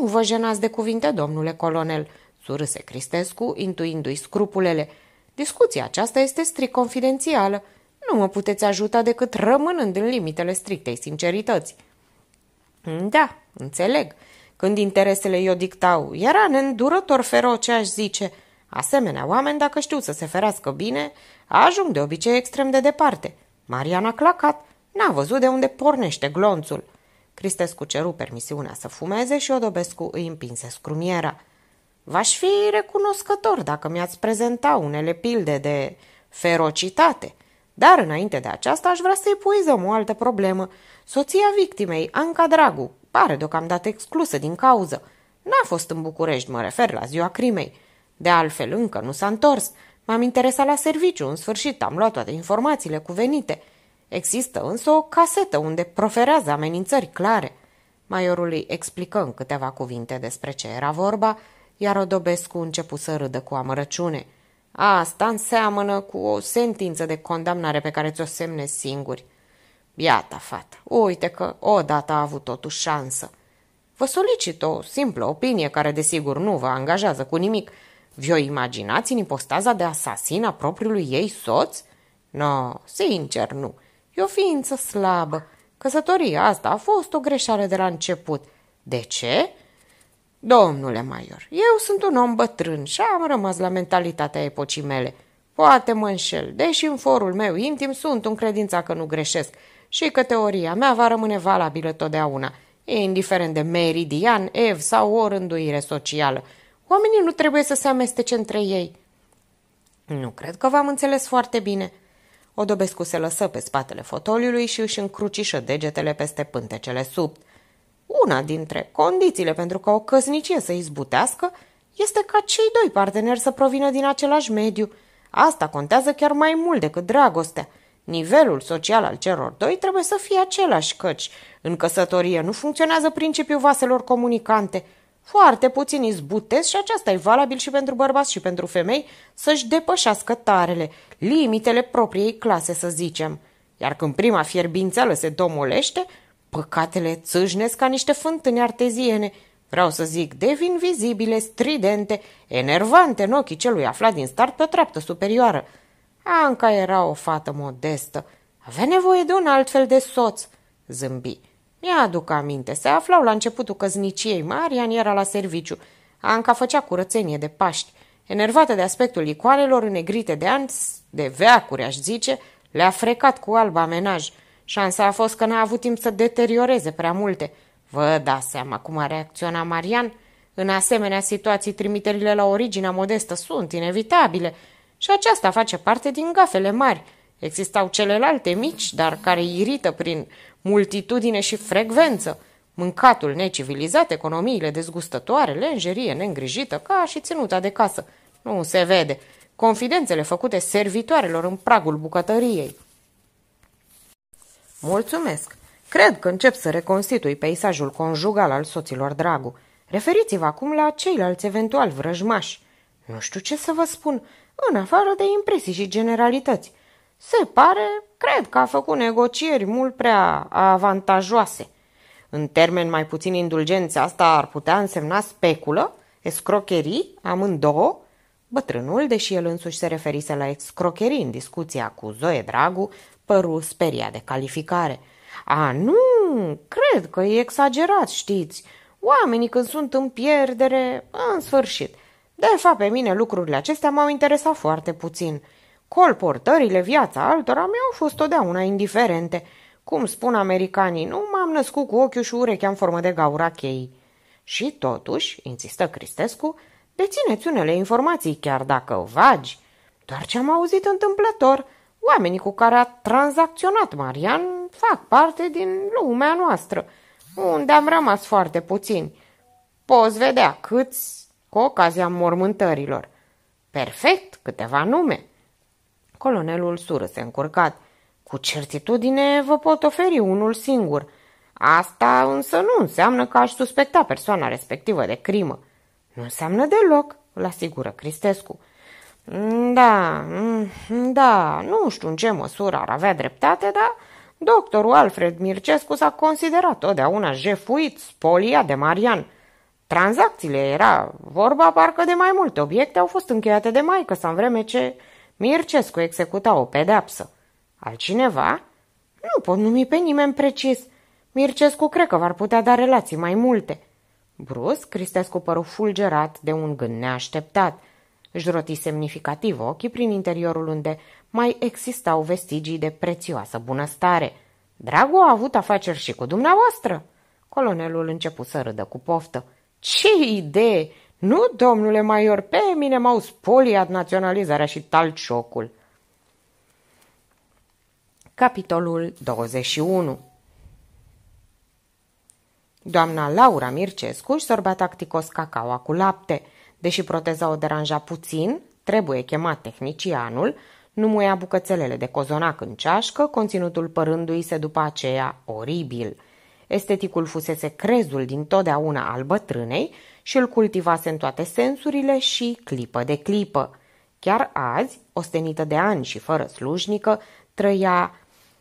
Nu vă jenați de cuvinte, domnule colonel, surâse Cristescu, intuindu-i scrupulele. Discuția aceasta este strict confidențială. Nu mă puteți ajuta decât rămânând în limitele strictei sincerități. Da, înțeleg. Când interesele i-o dictau, era neîndurător feroce, aș zice. Asemenea, oameni, dacă știu să se ferească bine, ajung de obicei extrem de departe. Mariana clacat, n-a văzut de unde pornește glonțul. Cristescu ceru permisiunea să fumeze și Odobescu îi împinse scrumiera. V-aș fi recunoscător dacă mi-ați prezenta unele pilde de ferocitate. Dar înainte de aceasta aș vrea să puizăm o altă problemă. Soția victimei, Anca Dragu, pare deocamdată exclusă din cauză. N-a fost în București, mă refer la ziua crimei. De altfel, încă nu s-a întors. M-am interesat la serviciu, în sfârșit am luat toate informațiile cuvenite. Există însă o casetă unde proferează amenințări clare. Maiorul îi explică în câteva cuvinte despre ce era vorba, iar Odobescu început să râdă cu amărăciune. Asta înseamnă cu o sentință de condamnare pe care ți-o semne singuri. Iată, fata, uite că odată a avut totuși șansă. Vă solicit o simplă opinie care desigur nu vă angajează cu nimic. Vi-o imaginați în ipostaza de asasin a propriului ei soț? No, sincer nu. E o ființă slabă. Căsătoria asta a fost o greșeală de la început. De ce? Domnule Maior, eu sunt un om bătrân și am rămas la mentalitatea epocii mele. Poate mă înșel, deși în forul meu intim sunt în credința că nu greșesc și că teoria mea va rămâne valabilă totdeauna, indiferent de meridian, ev sau o rânduire socială. Oamenii nu trebuie să se amestece între ei. Nu cred că v-am înțeles foarte bine. Odobescu se lăsă pe spatele fotoliului și își încrucișă degetele peste pântecele sub. Una dintre condițiile pentru ca o căsnicie să izbutească este ca cei doi parteneri să provină din același mediu. Asta contează chiar mai mult decât dragostea. Nivelul social al celor doi trebuie să fie același, căci în căsătorie nu funcționează principiul vaselor comunicante. Foarte puțin izbutesc și aceasta e valabil și pentru bărbați și pentru femei să-și depășească tarele, limitele propriei clase, să zicem. Iar când prima fierbințeală se domolește, Păcatele țâșnesc ca niște fântâni arteziene, vreau să zic, devin vizibile, stridente, enervante în ochii celui aflat din start pe treaptă superioară. Anca era o fată modestă, avea nevoie de un alt fel de soț, zâmbi. Mi-aduc aminte, se aflau la începutul căzniciei, Marian era la serviciu. Anca făcea curățenie de paști. Enervată de aspectul icoanelor înegrite de ani, de veacuri, aș zice, le-a frecat cu alba amenaj. Șansa a fost că n-a avut timp să deterioreze prea multe. Vă dați seama cum a reacționat Marian? În asemenea situații, trimiterile la originea modestă sunt inevitabile și aceasta face parte din gafele mari. Existau celelalte mici, dar care irită prin multitudine și frecvență. Mâncatul necivilizat, economiile dezgustătoare, lenjerie neîngrijită, ca și ținuta de casă. Nu se vede. Confidențele făcute servitoarelor în pragul bucătăriei. Mulțumesc! Cred că încep să reconstitui peisajul conjugal al soților Dragu. Referiți-vă acum la ceilalți eventual vrăjmași. Nu știu ce să vă spun, în afară de impresii și generalități. Se pare, cred că a făcut negocieri mult prea avantajoase. În termen mai puțin indulgenți, asta ar putea însemna speculă, escrocherii, amândouă? Bătrânul, deși el însuși se referise la escrocherii în discuția cu Zoe Dragu, păru speria de calificare. A, nu, cred că e exagerat, știți. Oamenii când sunt în pierdere, în sfârșit. De fapt, pe mine lucrurile acestea m-au interesat foarte puțin. Colportările viața altora mi-au fost totdeauna indiferente. Cum spun americanii, nu m-am născut cu ochiul și urechea în formă de gaura chei. Și totuși, insistă Cristescu, dețineți unele informații chiar dacă vagi. Doar ce am auzit întâmplător – Oamenii cu care a tranzacționat Marian fac parte din lumea noastră, unde am rămas foarte puțini. Poți vedea câți cu ocazia mormântărilor. Perfect, câteva nume. Colonelul surâse încurcat. Cu certitudine vă pot oferi unul singur. Asta însă nu înseamnă că aș suspecta persoana respectivă de crimă. Nu înseamnă deloc, îl asigură Cristescu. Da, mm, da, nu știu în ce măsură ar avea dreptate, dar doctorul Alfred Mircescu s-a considerat totdeauna jefuit, spolia de Marian. Tranzacțiile era vorba parcă de mai multe obiecte au fost încheiate de maică sau în vreme ce Mircescu executa o pedeapsă. Altcineva? Nu pot numi pe nimeni precis. Mircescu cred că v-ar putea da relații mai multe. Brusc, Cristescu păru fulgerat de un gând neașteptat. Își roti semnificativ ochii prin interiorul unde mai existau vestigii de prețioasă bunăstare. Dragul a avut afaceri și cu dumneavoastră?" Colonelul început să râdă cu poftă. Ce idee! Nu, domnule Maior, pe mine m-au spoliat naționalizarea și talciocul. Capitolul 21 Doamna Laura Mircescu își sorbea tacticos cacaua cu lapte – Deși proteza o deranja puțin, trebuie chemat tehnicianul, nu muia bucățelele de cozonac în ceașcă, conținutul părându-i se după aceea oribil. Esteticul fusese crezul din totdeauna al bătrânei și îl cultivase în toate sensurile și clipă de clipă. Chiar azi, ostenită de ani și fără slujnică, trăia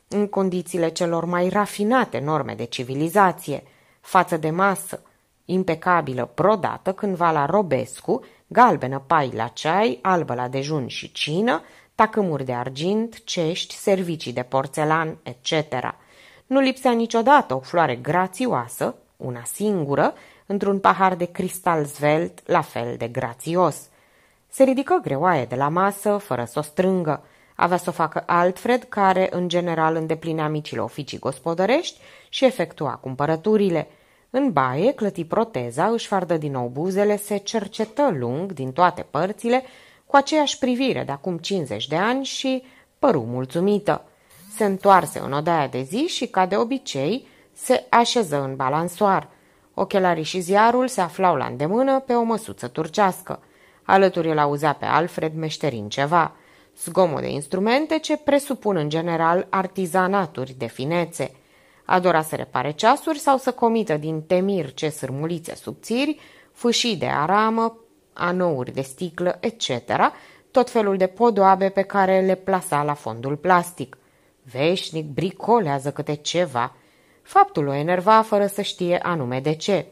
în condițiile celor mai rafinate norme de civilizație. Față de masă, impecabilă, prodată, cândva la Robescu, galbenă pai la ceai, albă la dejun și cină, tacâmuri de argint, cești, servicii de porțelan, etc. Nu lipsea niciodată o floare grațioasă, una singură, într-un pahar de cristal zvelt, la fel de grațios. Se ridică greoaie de la masă, fără să o strângă. Avea să o facă Alfred, care în general îndeplinea micile oficii gospodărești și efectua cumpărăturile – în baie, clăti proteza, își fardă din nou buzele, se cercetă lung din toate părțile cu aceeași privire de acum 50 de ani și păru mulțumită. Se întoarse în odaia de zi și, ca de obicei, se așeză în balansoar. Ochelarii și ziarul se aflau la îndemână pe o măsuță turcească. Alături îl auzea pe Alfred meșterind ceva, zgomot de instrumente ce presupun în general artizanaturi de finețe – Adora să repare ceasuri sau să comită din temir ce sârmulițe subțiri, fâșii de aramă, anouri de sticlă, etc., tot felul de podoabe pe care le plasa la fondul plastic. Veșnic bricolează câte ceva. Faptul o enerva fără să știe anume de ce.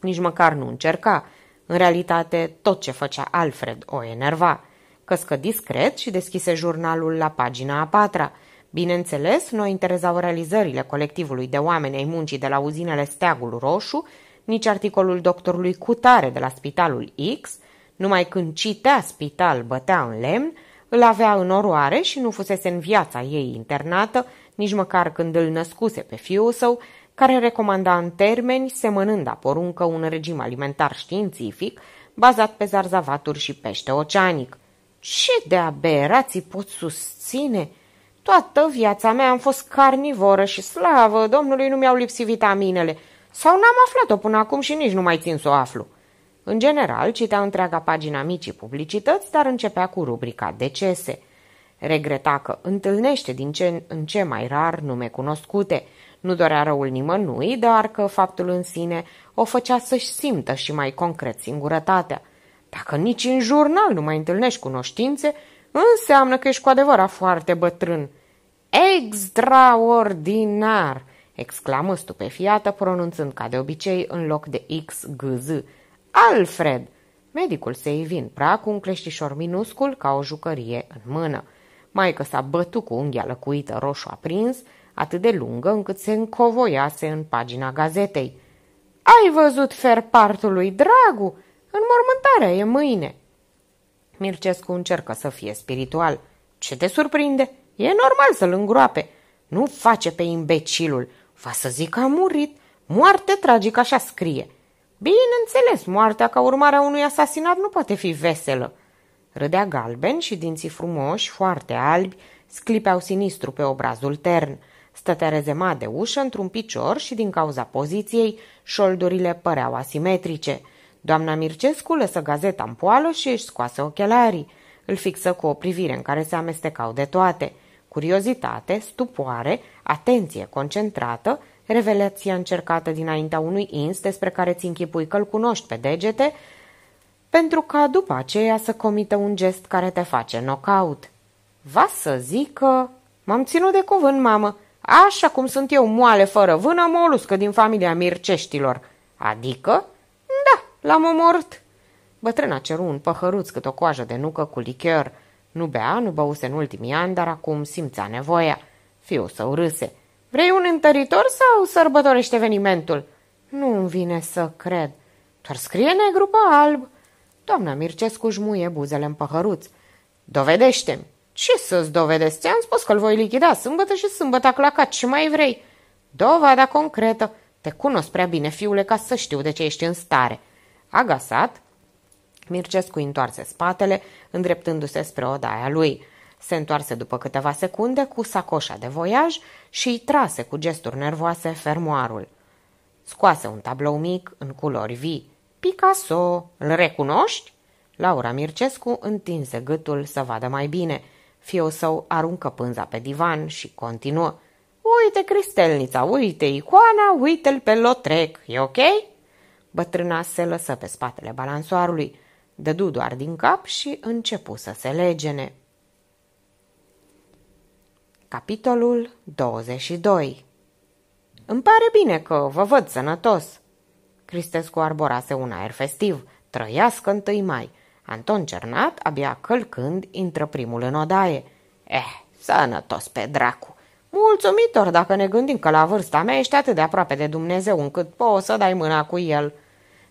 Nici măcar nu încerca. În realitate, tot ce făcea Alfred o enerva. Căscă discret și deschise jurnalul la pagina a patra – Bineînțeles, noi interesau realizările colectivului de oameni ai muncii de la uzinele Steagul Roșu, nici articolul doctorului Cutare de la Spitalul X, numai când citea spital bătea în lemn, îl avea în oroare și nu fusese în viața ei internată, nici măcar când îl născuse pe fiul său, care recomanda în termeni, semănând a poruncă un regim alimentar științific, bazat pe zarzavaturi și pește oceanic. Ce de aberații pot susține?" Toată viața mea am fost carnivoră și slavă, domnului nu mi-au lipsit vitaminele. Sau n-am aflat-o până acum și nici nu mai țin să o aflu. În general, citea întreaga pagina micii publicități, dar începea cu rubrica Decese. Regreta că întâlnește din ce în ce mai rar nume cunoscute. Nu dorea răul nimănui, dar că faptul în sine o făcea să-și simtă și mai concret singurătatea. Dacă nici în jurnal nu mai întâlnești cunoștințe, înseamnă că ești cu adevărat foarte bătrân. Extraordinar! exclamă stupefiată, pronunțând ca de obicei în loc de X, G, Z. Alfred! Medicul se prea cu un cleștișor minuscul ca o jucărie în mână. Maica s-a bătut cu unghia lăcuită roșu aprins, atât de lungă încât se încovoiase în pagina gazetei. Ai văzut ferpartul lui Dragu? Înmormântarea e mâine. Mircescu încercă să fie spiritual. Ce te surprinde? E normal să-l îngroape. Nu face pe imbecilul. Va să zic că a murit. Moarte tragică, așa scrie. Bineînțeles, moartea ca urmare a unui asasinat nu poate fi veselă. Râdea galben și dinții frumoși, foarte albi, sclipeau sinistru pe obrazul tern. Stătea rezemat de ușă într-un picior și din cauza poziției, șoldurile păreau asimetrice. Doamna Mircescu lăsă gazeta în poală și își scoase ochelarii. Îl fixă cu o privire în care se amestecau de toate – curiozitate, stupoare, atenție concentrată, revelația încercată dinaintea unui ins despre care ți închipui că-l cunoști pe degete, pentru ca după aceea să comită un gest care te face knockout. Va să zică... M-am ținut de cuvânt, mamă, așa cum sunt eu moale fără vână moluscă din familia mirceștilor. Adică? Da, l-am omorât. Bătrâna ceru un păhăruț cât o coajă de nucă cu lichior. Nu bea, nu băuse în ultimii ani, dar acum simțea nevoia. Fiul său râse. Vrei un întăritor sau sărbătorești evenimentul? Nu-mi vine să cred. Doar scrie negru pe alb. Doamna Mircescu jmuie buzele în păhăruț. Dovedește-mi. Ce să-ți dovedesc? Ți-am spus că-l voi lichida sâmbătă și sâmbătă clacat. Ce mai vrei? Dovada concretă. Te cunosc prea bine, fiule, ca să știu de ce ești în stare. Agasat, Mircescu întoarse spatele, îndreptându-se spre odaia lui. Se întoarse după câteva secunde cu sacoșa de voiaj și îi trase cu gesturi nervoase fermoarul. Scoase un tablou mic în culori vii. Picasso, îl recunoști? Laura Mircescu întinse gâtul să vadă mai bine. Fiul său aruncă pânza pe divan și continuă. Uite cristelnița, uite icoana, uite-l pe Lotrec, e ok? Bătrâna se lăsă pe spatele balansoarului. Dădu doar din cap și începu să se legene. Capitolul 22 Îmi pare bine că vă văd sănătos. Cristescu arborase un aer festiv. Trăiască întâi mai. Anton Cernat, abia călcând, intră primul în odaie. Eh, sănătos pe dracu! Mulțumitor dacă ne gândim că la vârsta mea ești atât de aproape de Dumnezeu încât poți să dai mâna cu el –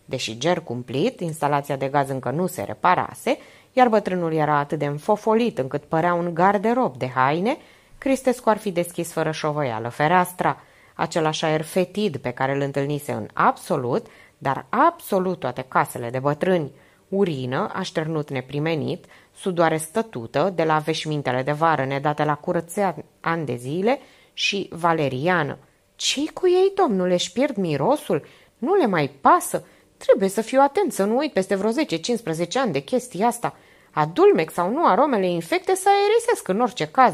Deși ger cumplit, instalația de gaz încă nu se reparase, iar bătrânul era atât de înfofolit încât părea un garderob de haine, Cristescu ar fi deschis fără șovăială fereastra. Același aer fetid pe care îl întâlnise în absolut, dar absolut toate casele de bătrâni. Urină, așternut neprimenit, sudoare stătută de la veșmintele de vară nedate la curățea ani de zile și valeriană. ce cu ei, domnule? Își pierd mirosul? Nu le mai pasă?" Trebuie să fiu atent, să nu uit peste vreo 10-15 ani de chestia asta. Adulmec sau nu, aromele infecte să aerisesc în orice caz.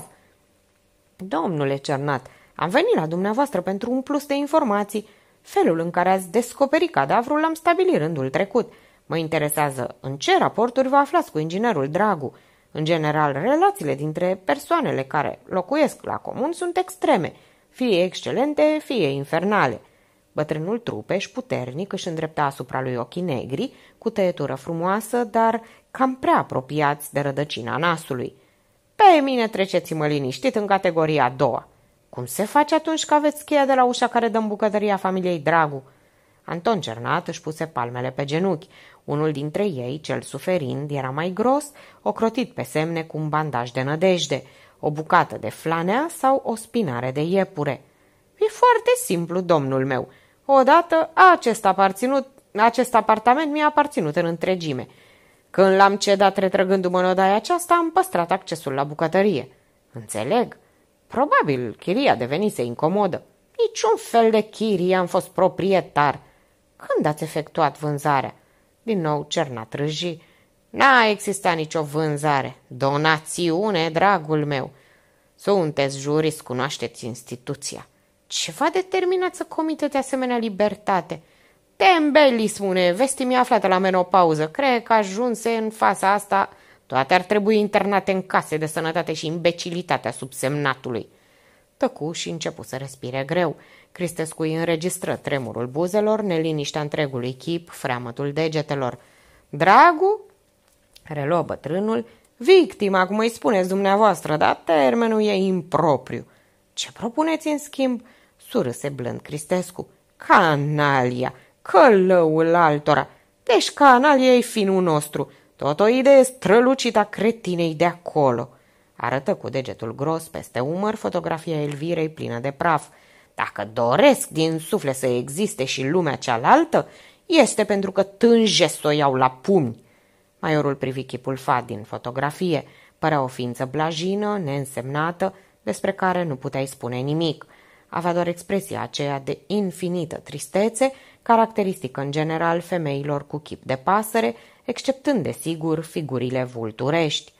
Domnule Cernat, am venit la dumneavoastră pentru un plus de informații. Felul în care ați descoperit cadavrul l-am stabilit rândul trecut. Mă interesează în ce raporturi vă aflați cu inginerul Dragu. În general, relațiile dintre persoanele care locuiesc la comun sunt extreme, fie excelente, fie infernale – Bătrânul trupeș, puternic, își îndrepta asupra lui ochii negri, cu tăietură frumoasă, dar cam prea apropiați de rădăcina nasului. Pe mine treceți-mă liniștit în categoria a doua. Cum se face atunci că aveți cheia de la ușa care dă în bucătăria familiei Dragu? Anton Cernat își puse palmele pe genunchi. Unul dintre ei, cel suferind, era mai gros, ocrotit pe semne cu un bandaj de nădejde, o bucată de flanea sau o spinare de iepure. E foarte simplu, domnul meu. Odată, acest, aparținut, acest apartament mi-a aparținut în întregime. Când l-am cedat retrăgându-mă în odaia aceasta, am păstrat accesul la bucătărie. Înțeleg. Probabil chiria devenise incomodă. Niciun fel de chirie am fost proprietar. Când ați efectuat vânzarea? Din nou cerna trâjii. N-a existat nicio vânzare. Donațiune, dragul meu. Sunteți jurist, cunoașteți instituția. Ce v-a determinat să comiteți asemenea libertate? Tembeli, spune, mi aflată la menopauză. Cred că ajunse în fața asta... Toate ar trebui internate în case de sănătate și imbecilitatea subsemnatului. Tăcu și începu să respire greu. Cristescu îi înregistră tremurul buzelor, neliniștea întregului chip, freamătul degetelor. Dragu? Reluă bătrânul. Victima, cum îi spuneți dumneavoastră, dar termenul e impropriu. Ce propuneți în schimb? surâse blând Cristescu. Canalia, călăul altora, deci canalia e finul nostru, tot o idee strălucită a cretinei de acolo. Arătă cu degetul gros peste umăr fotografia Elvirei plină de praf. Dacă doresc din suflet să existe și lumea cealaltă, este pentru că tânjesc să o iau la pumni. Maiorul privi chipul fat din fotografie. Părea o ființă blajină, neînsemnată, despre care nu puteai spune nimic. Avea doar expresia aceea de infinită tristețe, caracteristică în general femeilor cu chip de pasăre, exceptând, desigur, figurile vulturești.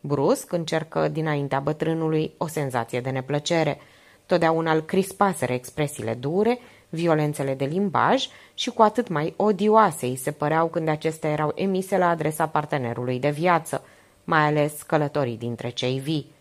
Brusc încercă dinaintea bătrânului o senzație de neplăcere. Totdeauna îl crispaseră expresiile dure, violențele de limbaj și cu atât mai odioase îi se păreau când acestea erau emise la adresa partenerului de viață, mai ales călătorii dintre cei vii.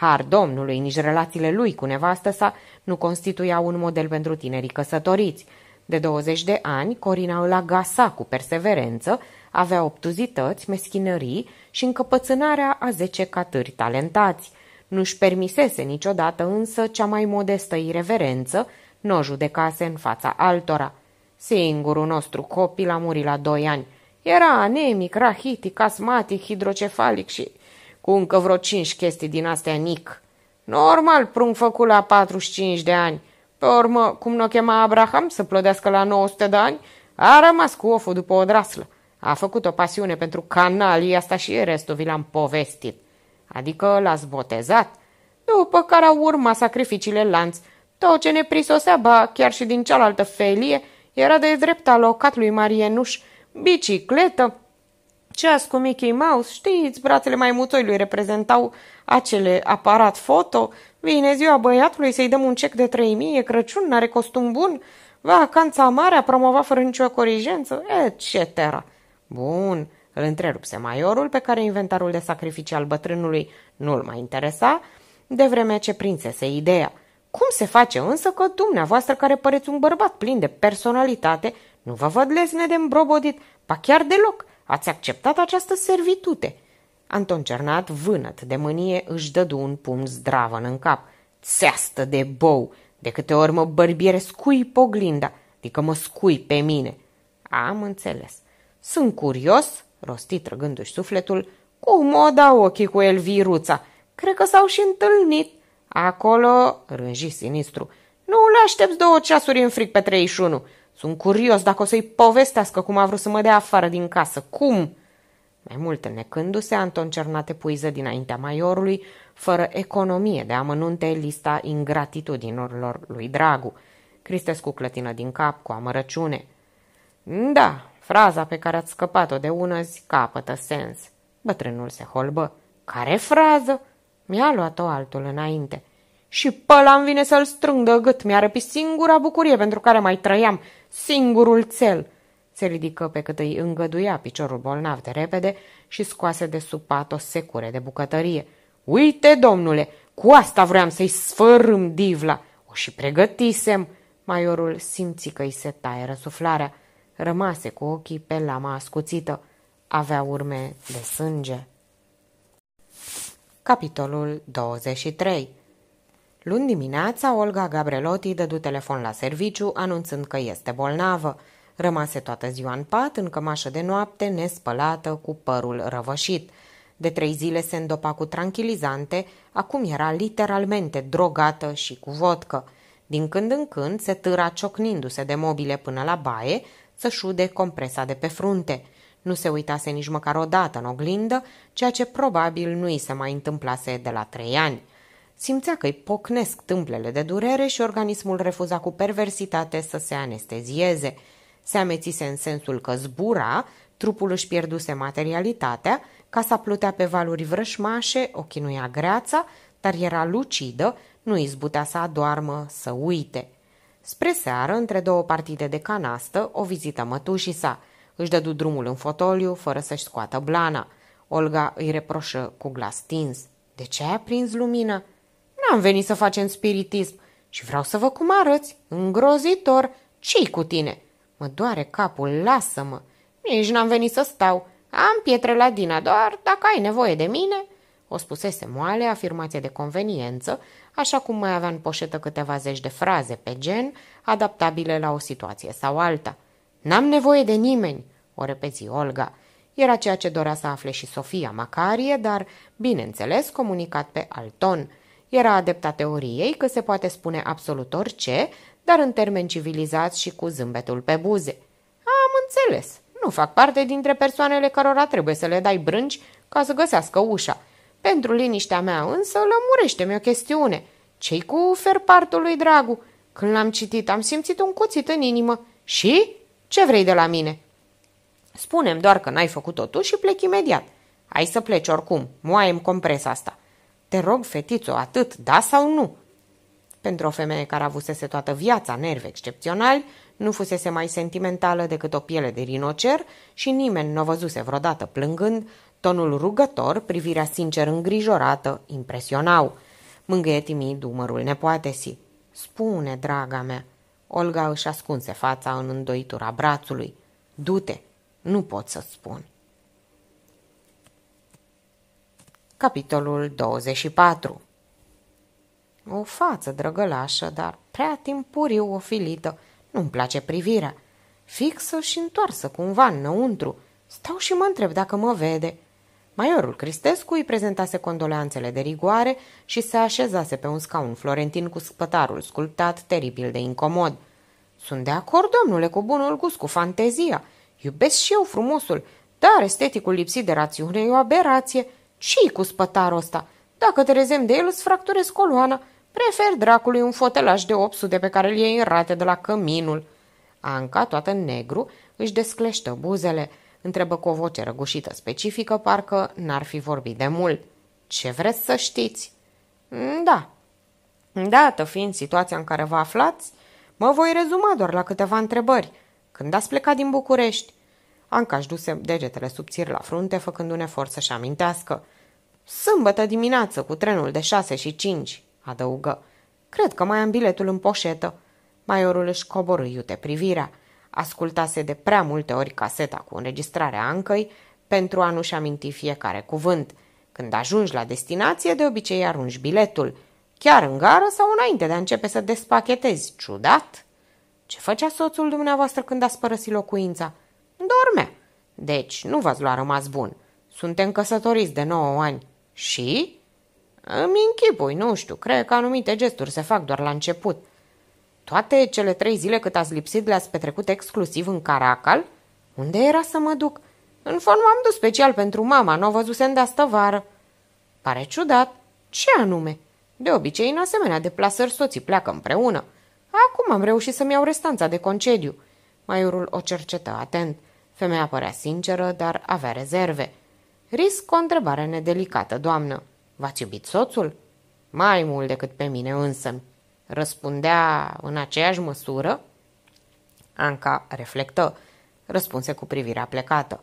Har domnului, nici relațiile lui cu nevastă sa nu constituiau un model pentru tinerii căsătoriți. De 20 de ani, Corina îl agasa cu perseverență, avea obtuzități, meschinării și încăpățânarea a zece catâri talentați. Nu-și permisese niciodată însă cea mai modestă irreverență, nu o judecase în fața altora. Singurul nostru copil a murit la doi ani. Era anemic, rahitic, asmatic, hidrocefalic și cu încă vreo cinci chestii din astea nic. Normal, prunc făcut la 45 de ani. Pe urmă, cum n o chema Abraham să plodească la 900 de ani, a rămas cu oful după o draslă. A făcut o pasiune pentru canalii asta și restul vi l-am povestit. Adică l a botezat. După care au urma sacrificiile lanț. Tot ce ne prisosea, ba chiar și din cealaltă felie, era de drept alocat lui Marienuș, bicicletă, ceas cu Mickey Mouse, știți, brațele lui reprezentau acele aparat foto. Vine ziua băiatului să-i dăm un cec de 3000, e Crăciun, n-are costum bun, vacanța mare a promovat fără nicio corigență, etc. Bun, îl întrerupse maiorul pe care inventarul de sacrificii al bătrânului nu-l mai interesa, de vreme ce prințese ideea. Cum se face însă că dumneavoastră care păreți un bărbat plin de personalitate, nu vă văd lesne de îmbrobodit, Pa chiar deloc, Ați acceptat această servitute?" Anton Cernat, vânăt de mânie, își dădu un pumn zdravă în cap. Țeastă de bou! De câte ori mă bărbiere scui poglinda, adică mă scui pe mine!" Am înțeles. Sunt curios," rosti trăgându-și sufletul, cum o dau ochii cu Elviruța? Cred că s-au și întâlnit." Acolo, rânji sinistru, nu le aștepți două ceasuri în fric pe 31. Sunt curios dacă o să-i povestească cum a vrut să mă dea afară din casă. Cum?" Mai mult necându-se, Anton Cernate puiză dinaintea maiorului, fără economie de amănunte, lista ingratitudinilor lui Dragu. Cristescu clătină din cap cu amărăciune. Da, fraza pe care ați scăpat-o de zi capătă sens. Bătrânul se holbă. Care frază? Mi-a luat-o altul înainte. Și păla îmi vine să-l strâng de gât, mi-a răpit singura bucurie pentru care mai trăiam, singurul cel. Se ridică pe cât îi îngăduia piciorul bolnav de repede și scoase de sub pat o secure de bucătărie. Uite, domnule, cu asta vreau să-i sfărâm divla. O și pregătisem. Maiorul simți că îi se taie răsuflarea. Rămase cu ochii pe lama ascuțită. Avea urme de sânge. Capitolul 23 Luni dimineața, Olga Gabrelotti dădu telefon la serviciu, anunțând că este bolnavă. Rămase toată ziua în pat, în cămașă de noapte, nespălată, cu părul răvășit. De trei zile se îndopa cu tranquilizante, acum era literalmente drogată și cu vodcă. Din când în când se târa ciocnindu-se de mobile până la baie, să șude compresa de pe frunte. Nu se uitase nici măcar o dată în oglindă, ceea ce probabil nu i se mai întâmplase de la trei ani. Simțea că îi pocnesc tâmplele de durere și organismul refuza cu perversitate să se anestezieze. Se amețise în sensul că zbura, trupul își pierduse materialitatea, casa plutea pe valuri vrășmașe, o chinuia greața, dar era lucidă, nu izbutea să adoarmă, să uite. Spre seară, între două partide de canastă, o vizită mătușii sa. Își dădu drumul în fotoliu, fără să-și scoată blana. Olga îi reproșă cu glas tins. De ce ai aprins lumină?" am venit să facem spiritism și vreau să vă cum arăți. Îngrozitor! ce cu tine? Mă doare capul, lasă-mă! Nici n-am venit să stau. Am pietre la Dina, doar dacă ai nevoie de mine... O spusese moale, afirmație de conveniență, așa cum mai avea în poșetă câteva zeci de fraze pe gen, adaptabile la o situație sau alta. N-am nevoie de nimeni, o repezi Olga. Era ceea ce dorea să afle și Sofia Macarie, dar, bineînțeles, comunicat pe alt ton – era adepta teoriei că se poate spune absolut orice, dar în termeni civilizați și cu zâmbetul pe buze. Am înțeles. Nu fac parte dintre persoanele cărora trebuie să le dai brânci ca să găsească ușa. Pentru liniștea mea însă lămurește-mi o chestiune. Cei cu ferpartul lui Dragu? Când l-am citit am simțit un cuțit în inimă. Și? Ce vrei de la mine?" Spunem doar că n-ai făcut totul și plec imediat. Hai să pleci oricum, moaiem compresa asta. Te rog, fetițo, atât, da sau nu?" Pentru o femeie care avusese toată viața nervi excepționali, nu fusese mai sentimentală decât o piele de rinocer și nimeni nu o văzuse vreodată plângând, tonul rugător, privirea sincer îngrijorată, impresionau. Mângâie timid umărul nepoatesi. Spune, draga mea. Olga își ascunse fața în îndoitura brațului. Du-te, nu pot să spun. Capitolul 24 O față drăgălașă, dar prea timpuriu ofilită, nu-mi place privirea. Fixă și întoarsă cumva înăuntru. Stau și mă întreb dacă mă vede. Maiorul Cristescu îi prezentase condoleanțele de rigoare și se așezase pe un scaun florentin cu spătarul sculptat, teribil de incomod. Sunt de acord, domnule, cu bunul gust, cu fantezia. Iubesc și eu frumosul, dar esteticul lipsit de rațiune e o aberație – ce cu spătarul ăsta? Dacă te rezem de el, îți fracturez coloana. Prefer dracului un fotelaș de 800 pe care îl iei în rate de la căminul." Anca, toată în negru, își descleștă buzele. Întrebă cu o voce răgușită specifică, parcă n-ar fi vorbit de mult. Ce vreți să știți?" Mm, da." Dată fiind situația în care vă aflați, mă voi rezuma doar la câteva întrebări. Când ați plecat din București? Anca își duse degetele subțiri la frunte, făcând un efort să-și amintească. Sâmbătă dimineață, cu trenul de șase și cinci, adăugă. Cred că mai am biletul în poșetă. Maiorul își coborâ iute privirea. Ascultase de prea multe ori caseta cu înregistrarea Ancăi pentru a nu-și aminti fiecare cuvânt. Când ajungi la destinație, de obicei arunci biletul, chiar în gară sau înainte de a începe să despachetezi. Ciudat! Ce făcea soțul dumneavoastră când ați părăsit locuința?" Dorme. Deci, nu v-ați luat rămas bun. Suntem căsătoriți de 9 ani. Și? Îmi închipui, nu știu, cred că anumite gesturi se fac doar la început. Toate cele trei zile cât ați lipsit le-ați petrecut exclusiv în Caracal? Unde era să mă duc? În fond m-am dus special pentru mama, nu o văzusem de asta vară. Pare ciudat. Ce anume? De obicei, în asemenea deplasări, soții pleacă împreună. Acum am reușit să-mi iau restanța de concediu. Maiorul o cercetă atent. Femeia părea sinceră, dar avea rezerve. Risc o întrebare nedelicată, doamnă. V-ați iubit soțul? Mai mult decât pe mine însă. Răspundea în aceeași măsură? Anca reflectă. Răspunse cu privirea plecată.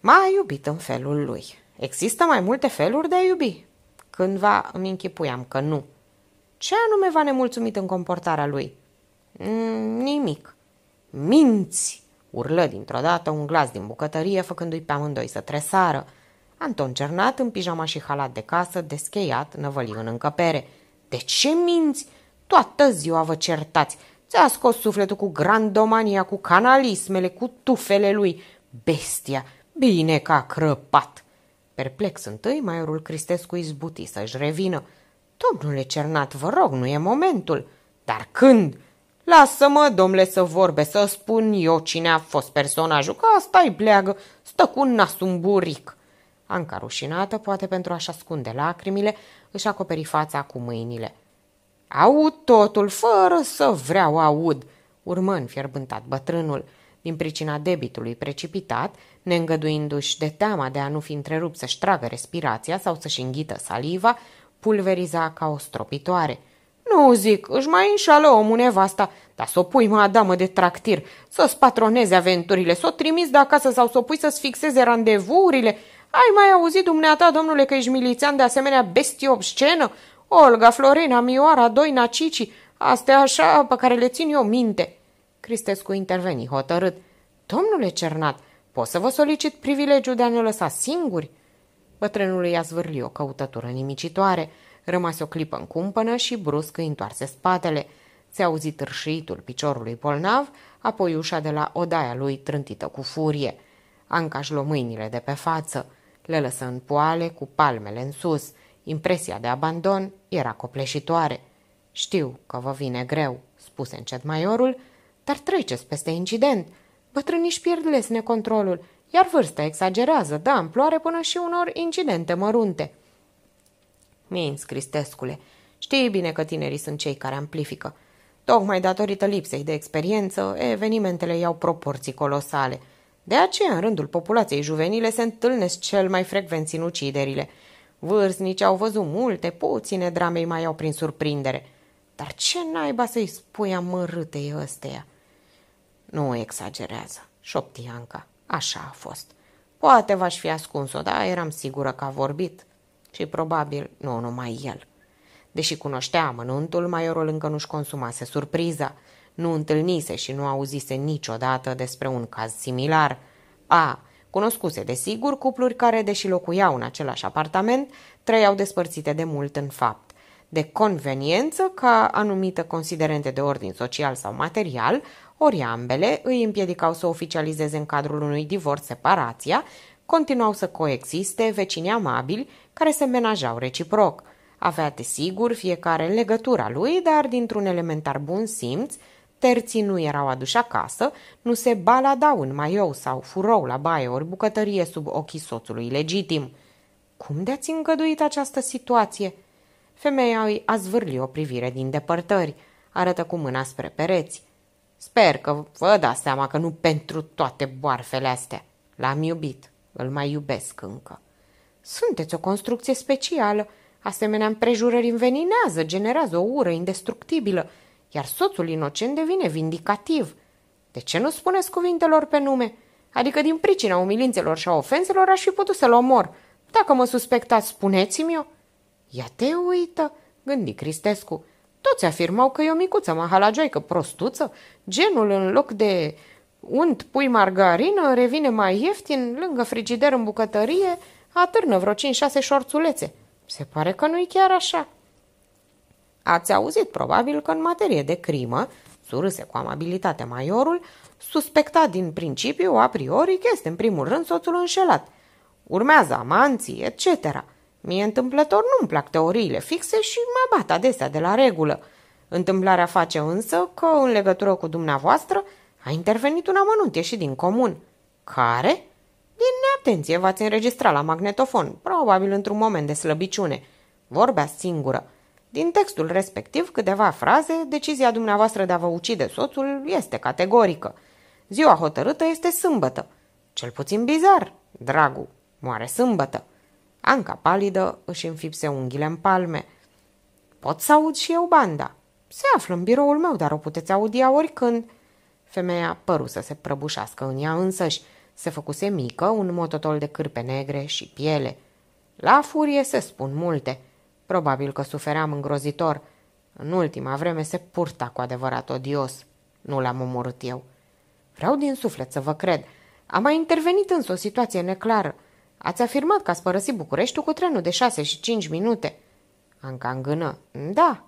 M-a iubit în felul lui. Există mai multe feluri de a iubi. Cândva îmi închipuiam că nu. Ce anume v-a nemulțumit în comportarea lui? Nimic. Minți, Urlă dintr-o dată un glas din bucătărie, făcându-i pe amândoi să tresară. Anton Cernat, în pijama și halat de casă, descheiat, năvăli în încăpere. De ce minți? Toată ziua vă certați. Ți-a scos sufletul cu grandomania, cu canalismele, cu tufele lui. Bestia! Bine că a crăpat! Perplex întâi, maiorul Cristescu izbuti să-și revină. Domnule Cernat, vă rog, nu e momentul. Dar când? Lasă-mă, domnule, să vorbe, să spun eu cine a fost personajul, că asta-i bleagă, stă cu nasul în buric. Anca rușinată, poate pentru a-și ascunde lacrimile, își acoperi fața cu mâinile. Aud totul, fără să vreau aud, urmă fierbântat bătrânul. Din pricina debitului precipitat, neîngăduindu-și de teama de a nu fi întrerupt să-și tragă respirația sau să-și înghită saliva, pulveriza ca o stropitoare – nu, zic, își mai înșală omul nevasta, dar să o pui, mă, adamă de tractir, să-ți patroneze aventurile, să o trimiți de acasă sau să o pui să-ți fixeze randevurile. Ai mai auzit dumneata, domnule, că ești milițian de asemenea bestie obscenă? Olga, Florina, Mioara, Doina, Cici, astea așa pe care le țin eu minte. Cristescu interveni hotărât. Domnule Cernat, pot să vă solicit privilegiul de a ne lăsa singuri? Bătrânul i-a zvârli o căutătură nimicitoare rămase o clipă în cumpănă și brusc îi întoarse spatele. Se auzi târșitul piciorului bolnav, apoi ușa de la odaia lui trântită cu furie. Anca își luă mâinile de pe față, le lăsă în poale cu palmele în sus. Impresia de abandon era copleșitoare. Știu că vă vine greu, spuse încet maiorul, dar treceți peste incident. Bătrânii pierd lesne controlul, iar vârsta exagerează, da, amploare până și unor incidente mărunte. Minți, Cristescule. Știi bine că tinerii sunt cei care amplifică. Tocmai datorită lipsei de experiență, evenimentele iau proporții colosale. De aceea, în rândul populației juvenile se întâlnesc cel mai frecvent sinuciderile. Vârstnici au văzut multe, puține dramei mai au prin surprindere. Dar ce naiba să-i spui amărâtei ăsteia? Nu exagerează, șopti Anca. Așa a fost. Poate v-aș fi ascuns-o, dar eram sigură că a vorbit și probabil nu numai el. Deși cunoștea amănuntul, maiorul încă nu-și consumase surpriza. Nu întâlnise și nu auzise niciodată despre un caz similar. A, cunoscuse desigur cupluri care, deși locuiau în același apartament, trăiau despărțite de mult în fapt. De conveniență ca anumită considerente de ordin social sau material, ori ambele îi împiedicau să oficializeze în cadrul unui divorț separația continuau să coexiste vecini amabili care se menajau reciproc. Avea, desigur, fiecare legătura lui, dar dintr-un elementar bun simț, terții nu erau aduși acasă, nu se baladau în maiou sau furou la baie ori bucătărie sub ochii soțului legitim. Cum de-ați îngăduit această situație?" Femeia îi a zvârli o privire din depărtări, arătă cu mâna spre pereți. Sper că vă dați seama că nu pentru toate boarfele astea l-am iubit. Îl mai iubesc încă. Sunteți o construcție specială. Asemenea împrejurări înveninează, generează o ură indestructibilă, iar soțul inocent devine vindicativ. De ce nu spuneți cuvintelor pe nume? Adică din pricina umilințelor și a ofenselor aș fi putut să-l omor. Dacă mă suspectați, spuneți-mi-o. Ia te uită, gândi Cristescu. Toți afirmau că e o micuță mahalagioică prostuță, genul în loc de unt, pui margarină, revine mai ieftin, lângă frigider în bucătărie, atârnă vreo 5-6 șorțulețe. Se pare că nu-i chiar așa. Ați auzit probabil că în materie de crimă, surâse cu amabilitate maiorul, suspecta din principiu, a priori, că este în primul rând soțul înșelat. Urmează amanții, etc. Mie întâmplător nu-mi plac teoriile fixe și mă bat adesea de la regulă. Întâmplarea face însă că, în legătură cu dumneavoastră, a intervenit un amănunt ieșit din comun. Care? Din neatenție v-ați înregistrat la magnetofon, probabil într-un moment de slăbiciune. Vorbea singură. Din textul respectiv, câteva fraze, decizia dumneavoastră de a vă ucide soțul este categorică. Ziua hotărâtă este sâmbătă. Cel puțin bizar, dragu, moare sâmbătă. Anca palidă își înfipse unghiile în palme. Pot să aud și eu banda. Se află în biroul meu, dar o puteți audia oricând. Femeia păru să se prăbușească în ea însăși. Se făcuse mică, un mototol de cârpe negre și piele. La furie se spun multe. Probabil că sufeream îngrozitor. În ultima vreme se purta cu adevărat odios. Nu l-am omorât eu. Vreau din suflet să vă cred. Am mai intervenit însă o situație neclară. Ați afirmat că ați părăsit Bucureștiul cu trenul de șase și cinci minute. Anca îngână. Da,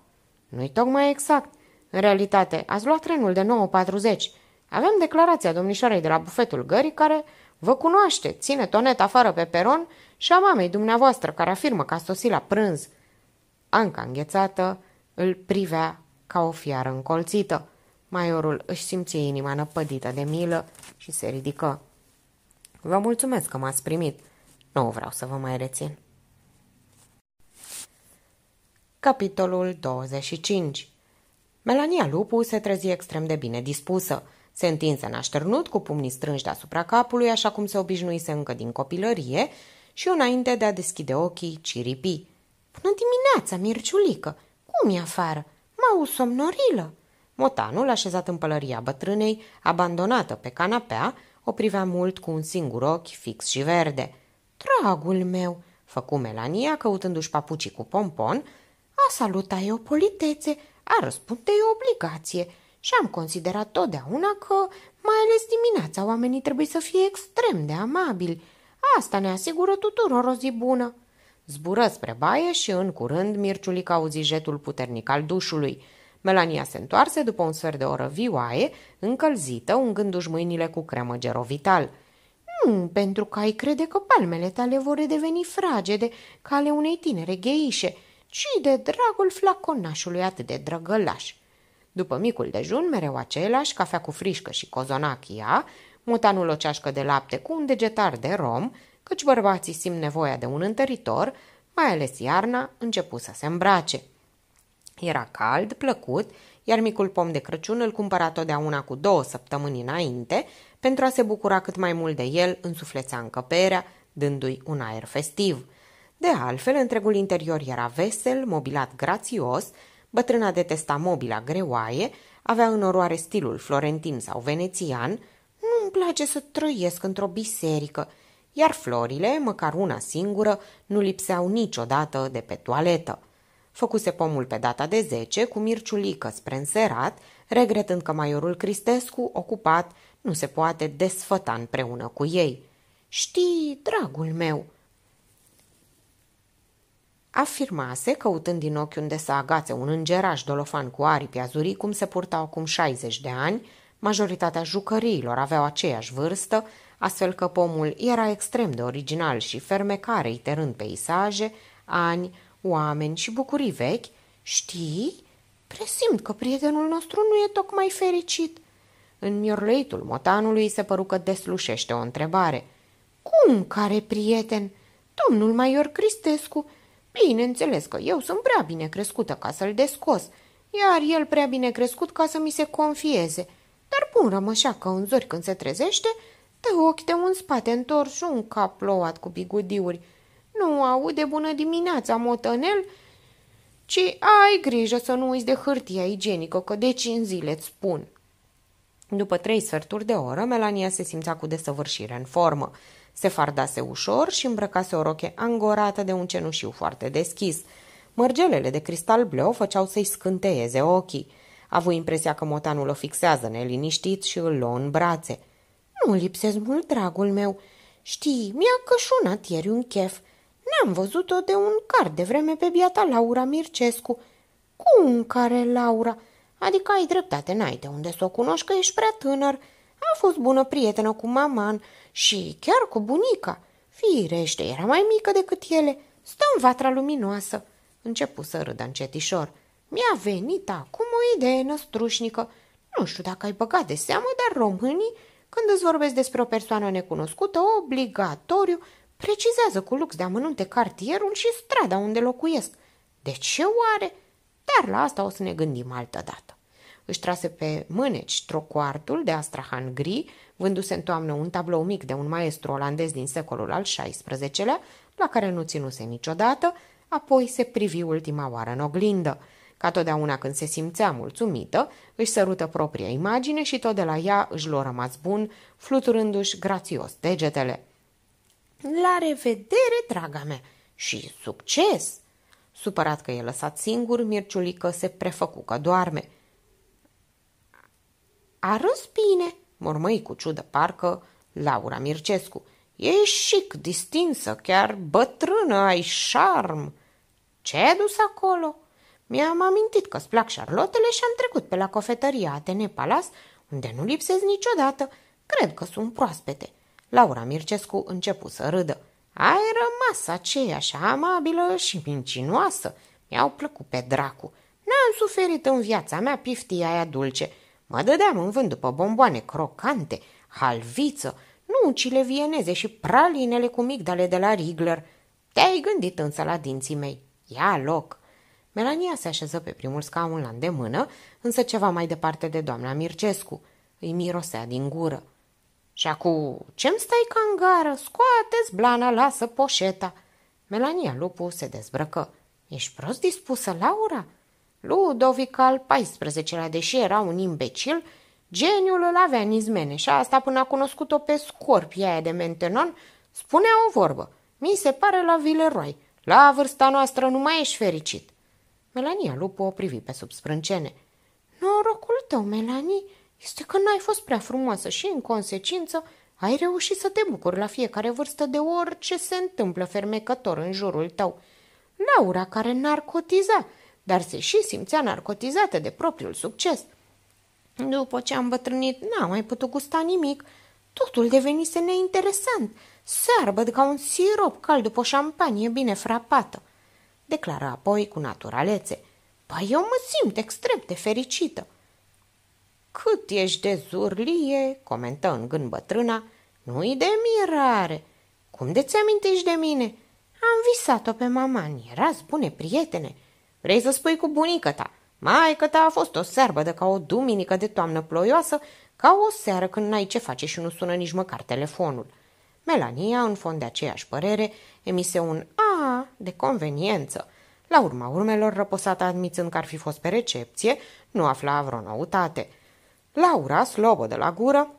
nu-i tocmai exact. În realitate, ați luat trenul de 9.40. Avem declarația domnișoarei de la bufetul gării care vă cunoaște, ține tonet afară pe peron și a mamei dumneavoastră care afirmă că a sosit la prânz. Anca înghețată îl privea ca o fiară încolțită. Maiorul își simție inima năpădită de milă și se ridică. Vă mulțumesc că m-ați primit. Nu vreau să vă mai rețin. Capitolul 25 Melania Lupu se trezi extrem de bine dispusă. Se întinse nașternut cu pumnii strânși deasupra capului, așa cum se obișnuise încă din copilărie, și înainte de a deschide ochii, ciripi. Până dimineața, Mirciulică! Cum e afară? M-au somnorilă!" Motanul, așezat în pălăria bătrânei, abandonată pe canapea, o privea mult cu un singur ochi fix și verde. Dragul meu!" făcu Melania, căutându-și papucii cu pompon, a salutat eu politețe, a răspunde e o obligație și am considerat totdeauna că, mai ales dimineața, oamenii trebuie să fie extrem de amabili. Asta ne asigură tuturor o zi bună. Zbură spre baie și în curând Mirciulic auzi jetul puternic al dușului. Melania se întoarse după un sfert de oră vioaie, încălzită, ungându-și mâinile cu cremă gerovital. Nu, pentru că ai crede că palmele tale vor redeveni fragede, ca ale unei tinere gheișe – ci de dragul flaconașului atât de drăgălaș. După micul dejun, mereu același, cafea cu frișcă și cozonachia, mutanul o ceașcă de lapte cu un degetar de rom, căci bărbații simt nevoia de un întăritor, mai ales iarna, început să se îmbrace. Era cald, plăcut, iar micul pom de Crăciun îl cumpăra totdeauna cu două săptămâni înainte, pentru a se bucura cât mai mult de el, însuflețea încăperea, dându-i un aer festiv. De altfel, întregul interior era vesel, mobilat grațios, bătrâna detesta mobila greoaie, avea în oroare stilul florentin sau venețian, nu-mi place să trăiesc într-o biserică, iar florile, măcar una singură, nu lipseau niciodată de pe toaletă. Făcuse pomul pe data de 10 cu mirciulică spre înserat, regretând că maiorul Cristescu, ocupat, nu se poate desfăta împreună cu ei. Știi, dragul meu, Afirmase, căutând din ochi unde să agațe un îngeraș dolofan cu aripi azurii, cum se purta acum 60 de ani, majoritatea jucăriilor aveau aceeași vârstă, astfel că pomul era extrem de original și fermecare, iterând peisaje, ani, oameni și bucurii vechi, știi? Presimt că prietenul nostru nu e tocmai fericit. În miorleitul motanului se păru că deslușește o întrebare. Cum care prieten? Domnul Maior Cristescu Bineînțeles că eu sunt prea bine crescută ca să-l descos, iar el prea bine crescut ca să mi se confieze. Dar pun rămășa că în zori când se trezește, dă ochi de un spate întors și un cap plouat cu bigudiuri. Nu aude bună dimineața, motănel, ci ai grijă să nu uiți de hârtia igienică, că de cinci zile îți spun. După trei sferturi de oră, Melania se simțea cu desăvârșire în formă. Se fardase ușor și îmbrăcase o roche angorată de un cenușiu foarte deschis. Mărgelele de cristal bleu făceau să-i scânteieze ochii. avut impresia că motanul o fixează neliniștit și îl luă în brațe. Nu lipsesc mult, dragul meu. Știi, mi-a cășunat ieri un chef. N-am văzut-o de un car de vreme pe biata Laura Mircescu. Cum care Laura? Adică ai dreptate, n-ai de unde să o cunoști că ești prea tânăr. A fost bună prietenă cu maman și chiar cu bunica. Firește, era mai mică decât ele. Stă în vatra luminoasă. Începu să râdă încetișor. Mi-a venit acum o idee năstrușnică. Nu știu dacă ai băgat de seamă, dar românii, când îți vorbesc despre o persoană necunoscută, obligatoriu, precizează cu lux de amănunte cartierul și strada unde locuiesc. De ce oare? Dar la asta o să ne gândim altă dată. Își trase pe mâneci trocoartul de astrahan gri, vânduse în toamnă un tablou mic de un maestru olandez din secolul al XVI-lea, la care nu ținuse niciodată, apoi se privi ultima oară în oglindă. Ca totdeauna când se simțea mulțumită, își sărută propria imagine și tot de la ea își l-a rămas bun, fluturându-și grațios degetele. La revedere, draga mea! Și succes! Supărat că e lăsat singur, Mirciulică se prefăcu că doarme. Arăți bine, mormăi cu ciudă parcă Laura Mircescu. E chic, distinsă, chiar bătrână, ai șarm. Ce ai adus acolo? Mi-am amintit că-ți plac șarlotele și am trecut pe la cofetăria Atene Palas, unde nu lipsesc niciodată. Cred că sunt proaspete. Laura Mircescu începu să râdă. Ai rămas aceeași amabilă și mincinoasă. Mi-au plăcut pe dracu. N-am suferit în viața mea piftia aia dulce. Mă dădeam în vânt după bomboane crocante, halviță, nucile vieneze și pralinele cu migdale de la Rigler. Te-ai gândit însă la dinții mei. Ia loc! Melania se așeză pe primul scaun la îndemână, însă ceva mai departe de doamna Mircescu. Îi mirosea din gură. Și acu, ce-mi stai ca în gară? Scoate-ți blana, lasă poșeta. Melania Lupu se dezbrăcă. Ești prost dispusă, Laura?" Ludovic al XIV-lea, deși era un imbecil, geniul îl avea în izmene și asta până a cunoscut-o pe scorpia aia de mentenon, spunea o vorbă. Mi se pare la Vileroi. La vârsta noastră nu mai ești fericit. Melania Lupu o privi pe sub sprâncene. Norocul tău, Melanie, este că n-ai fost prea frumoasă și, în consecință, ai reușit să te bucuri la fiecare vârstă de orice se întâmplă fermecător în jurul tău. Laura, care narcotiza, dar se și simțea narcotizată de propriul succes. După ce am bătrânit, n-am mai putut gusta nimic. Totul devenise neinteresant, de ca un sirop cald după o șampanie bine frapată. declară apoi cu naturalețe. Păi eu mă simt extrem de fericită. Cât ești de zurlie, comentă în gând bătrâna, nu-i de mirare. Cum de ți amintești de mine? Am visat-o pe mama, era bune prietene. Vrei să spui cu bunica ta? că ta a fost o de ca o duminică de toamnă ploioasă, ca o seară când n-ai ce face și nu sună nici măcar telefonul. Melania, în fond de aceeași părere, emise un a de conveniență. La urma urmelor, răposată admițând că ar fi fost pe recepție, nu afla vreo noutate. Laura, slobă de la gură,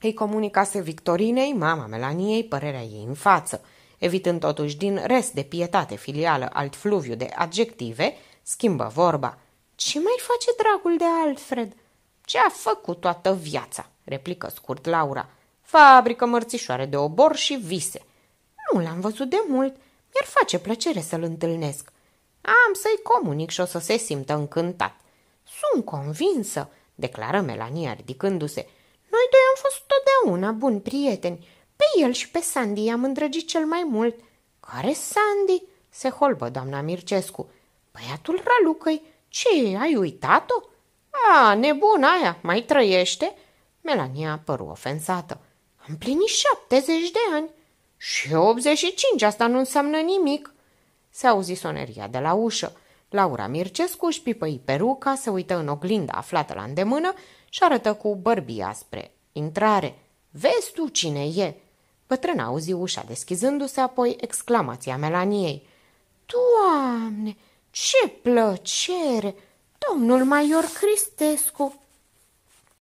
îi comunicase Victorinei, mama Melaniei, părerea ei în față – evitând totuși din rest de pietate filială alt fluviu de adjective, schimbă vorba. Ce mai face dragul de Alfred?" Ce a făcut toată viața?" replică scurt Laura. Fabrică mărțișoare de obor și vise." Nu l-am văzut de mult. Mi-ar face plăcere să-l întâlnesc. Am să-i comunic și o să se simtă încântat." Sunt convinsă," declară Melania ridicându-se. Noi doi am fost totdeauna buni prieteni pe el și pe Sandy i-am îndrăgit cel mai mult. Care Sandy? Se holbă doamna Mircescu. Băiatul Ralucăi. Ce, ai uitat-o? A, nebun aia, mai trăiește? Melania apăru ofensată. Am plinit șaptezeci de ani. Și 85, asta nu înseamnă nimic. Se auzi soneria de la ușă. Laura Mircescu își pipăi peruca, se uită în oglinda aflată la îndemână și arătă cu bărbia spre intrare. Vezi tu cine e?" Bătrâna auzi ușa deschizându-se, apoi exclamația Melaniei. Doamne, ce plăcere! Domnul Maior Cristescu!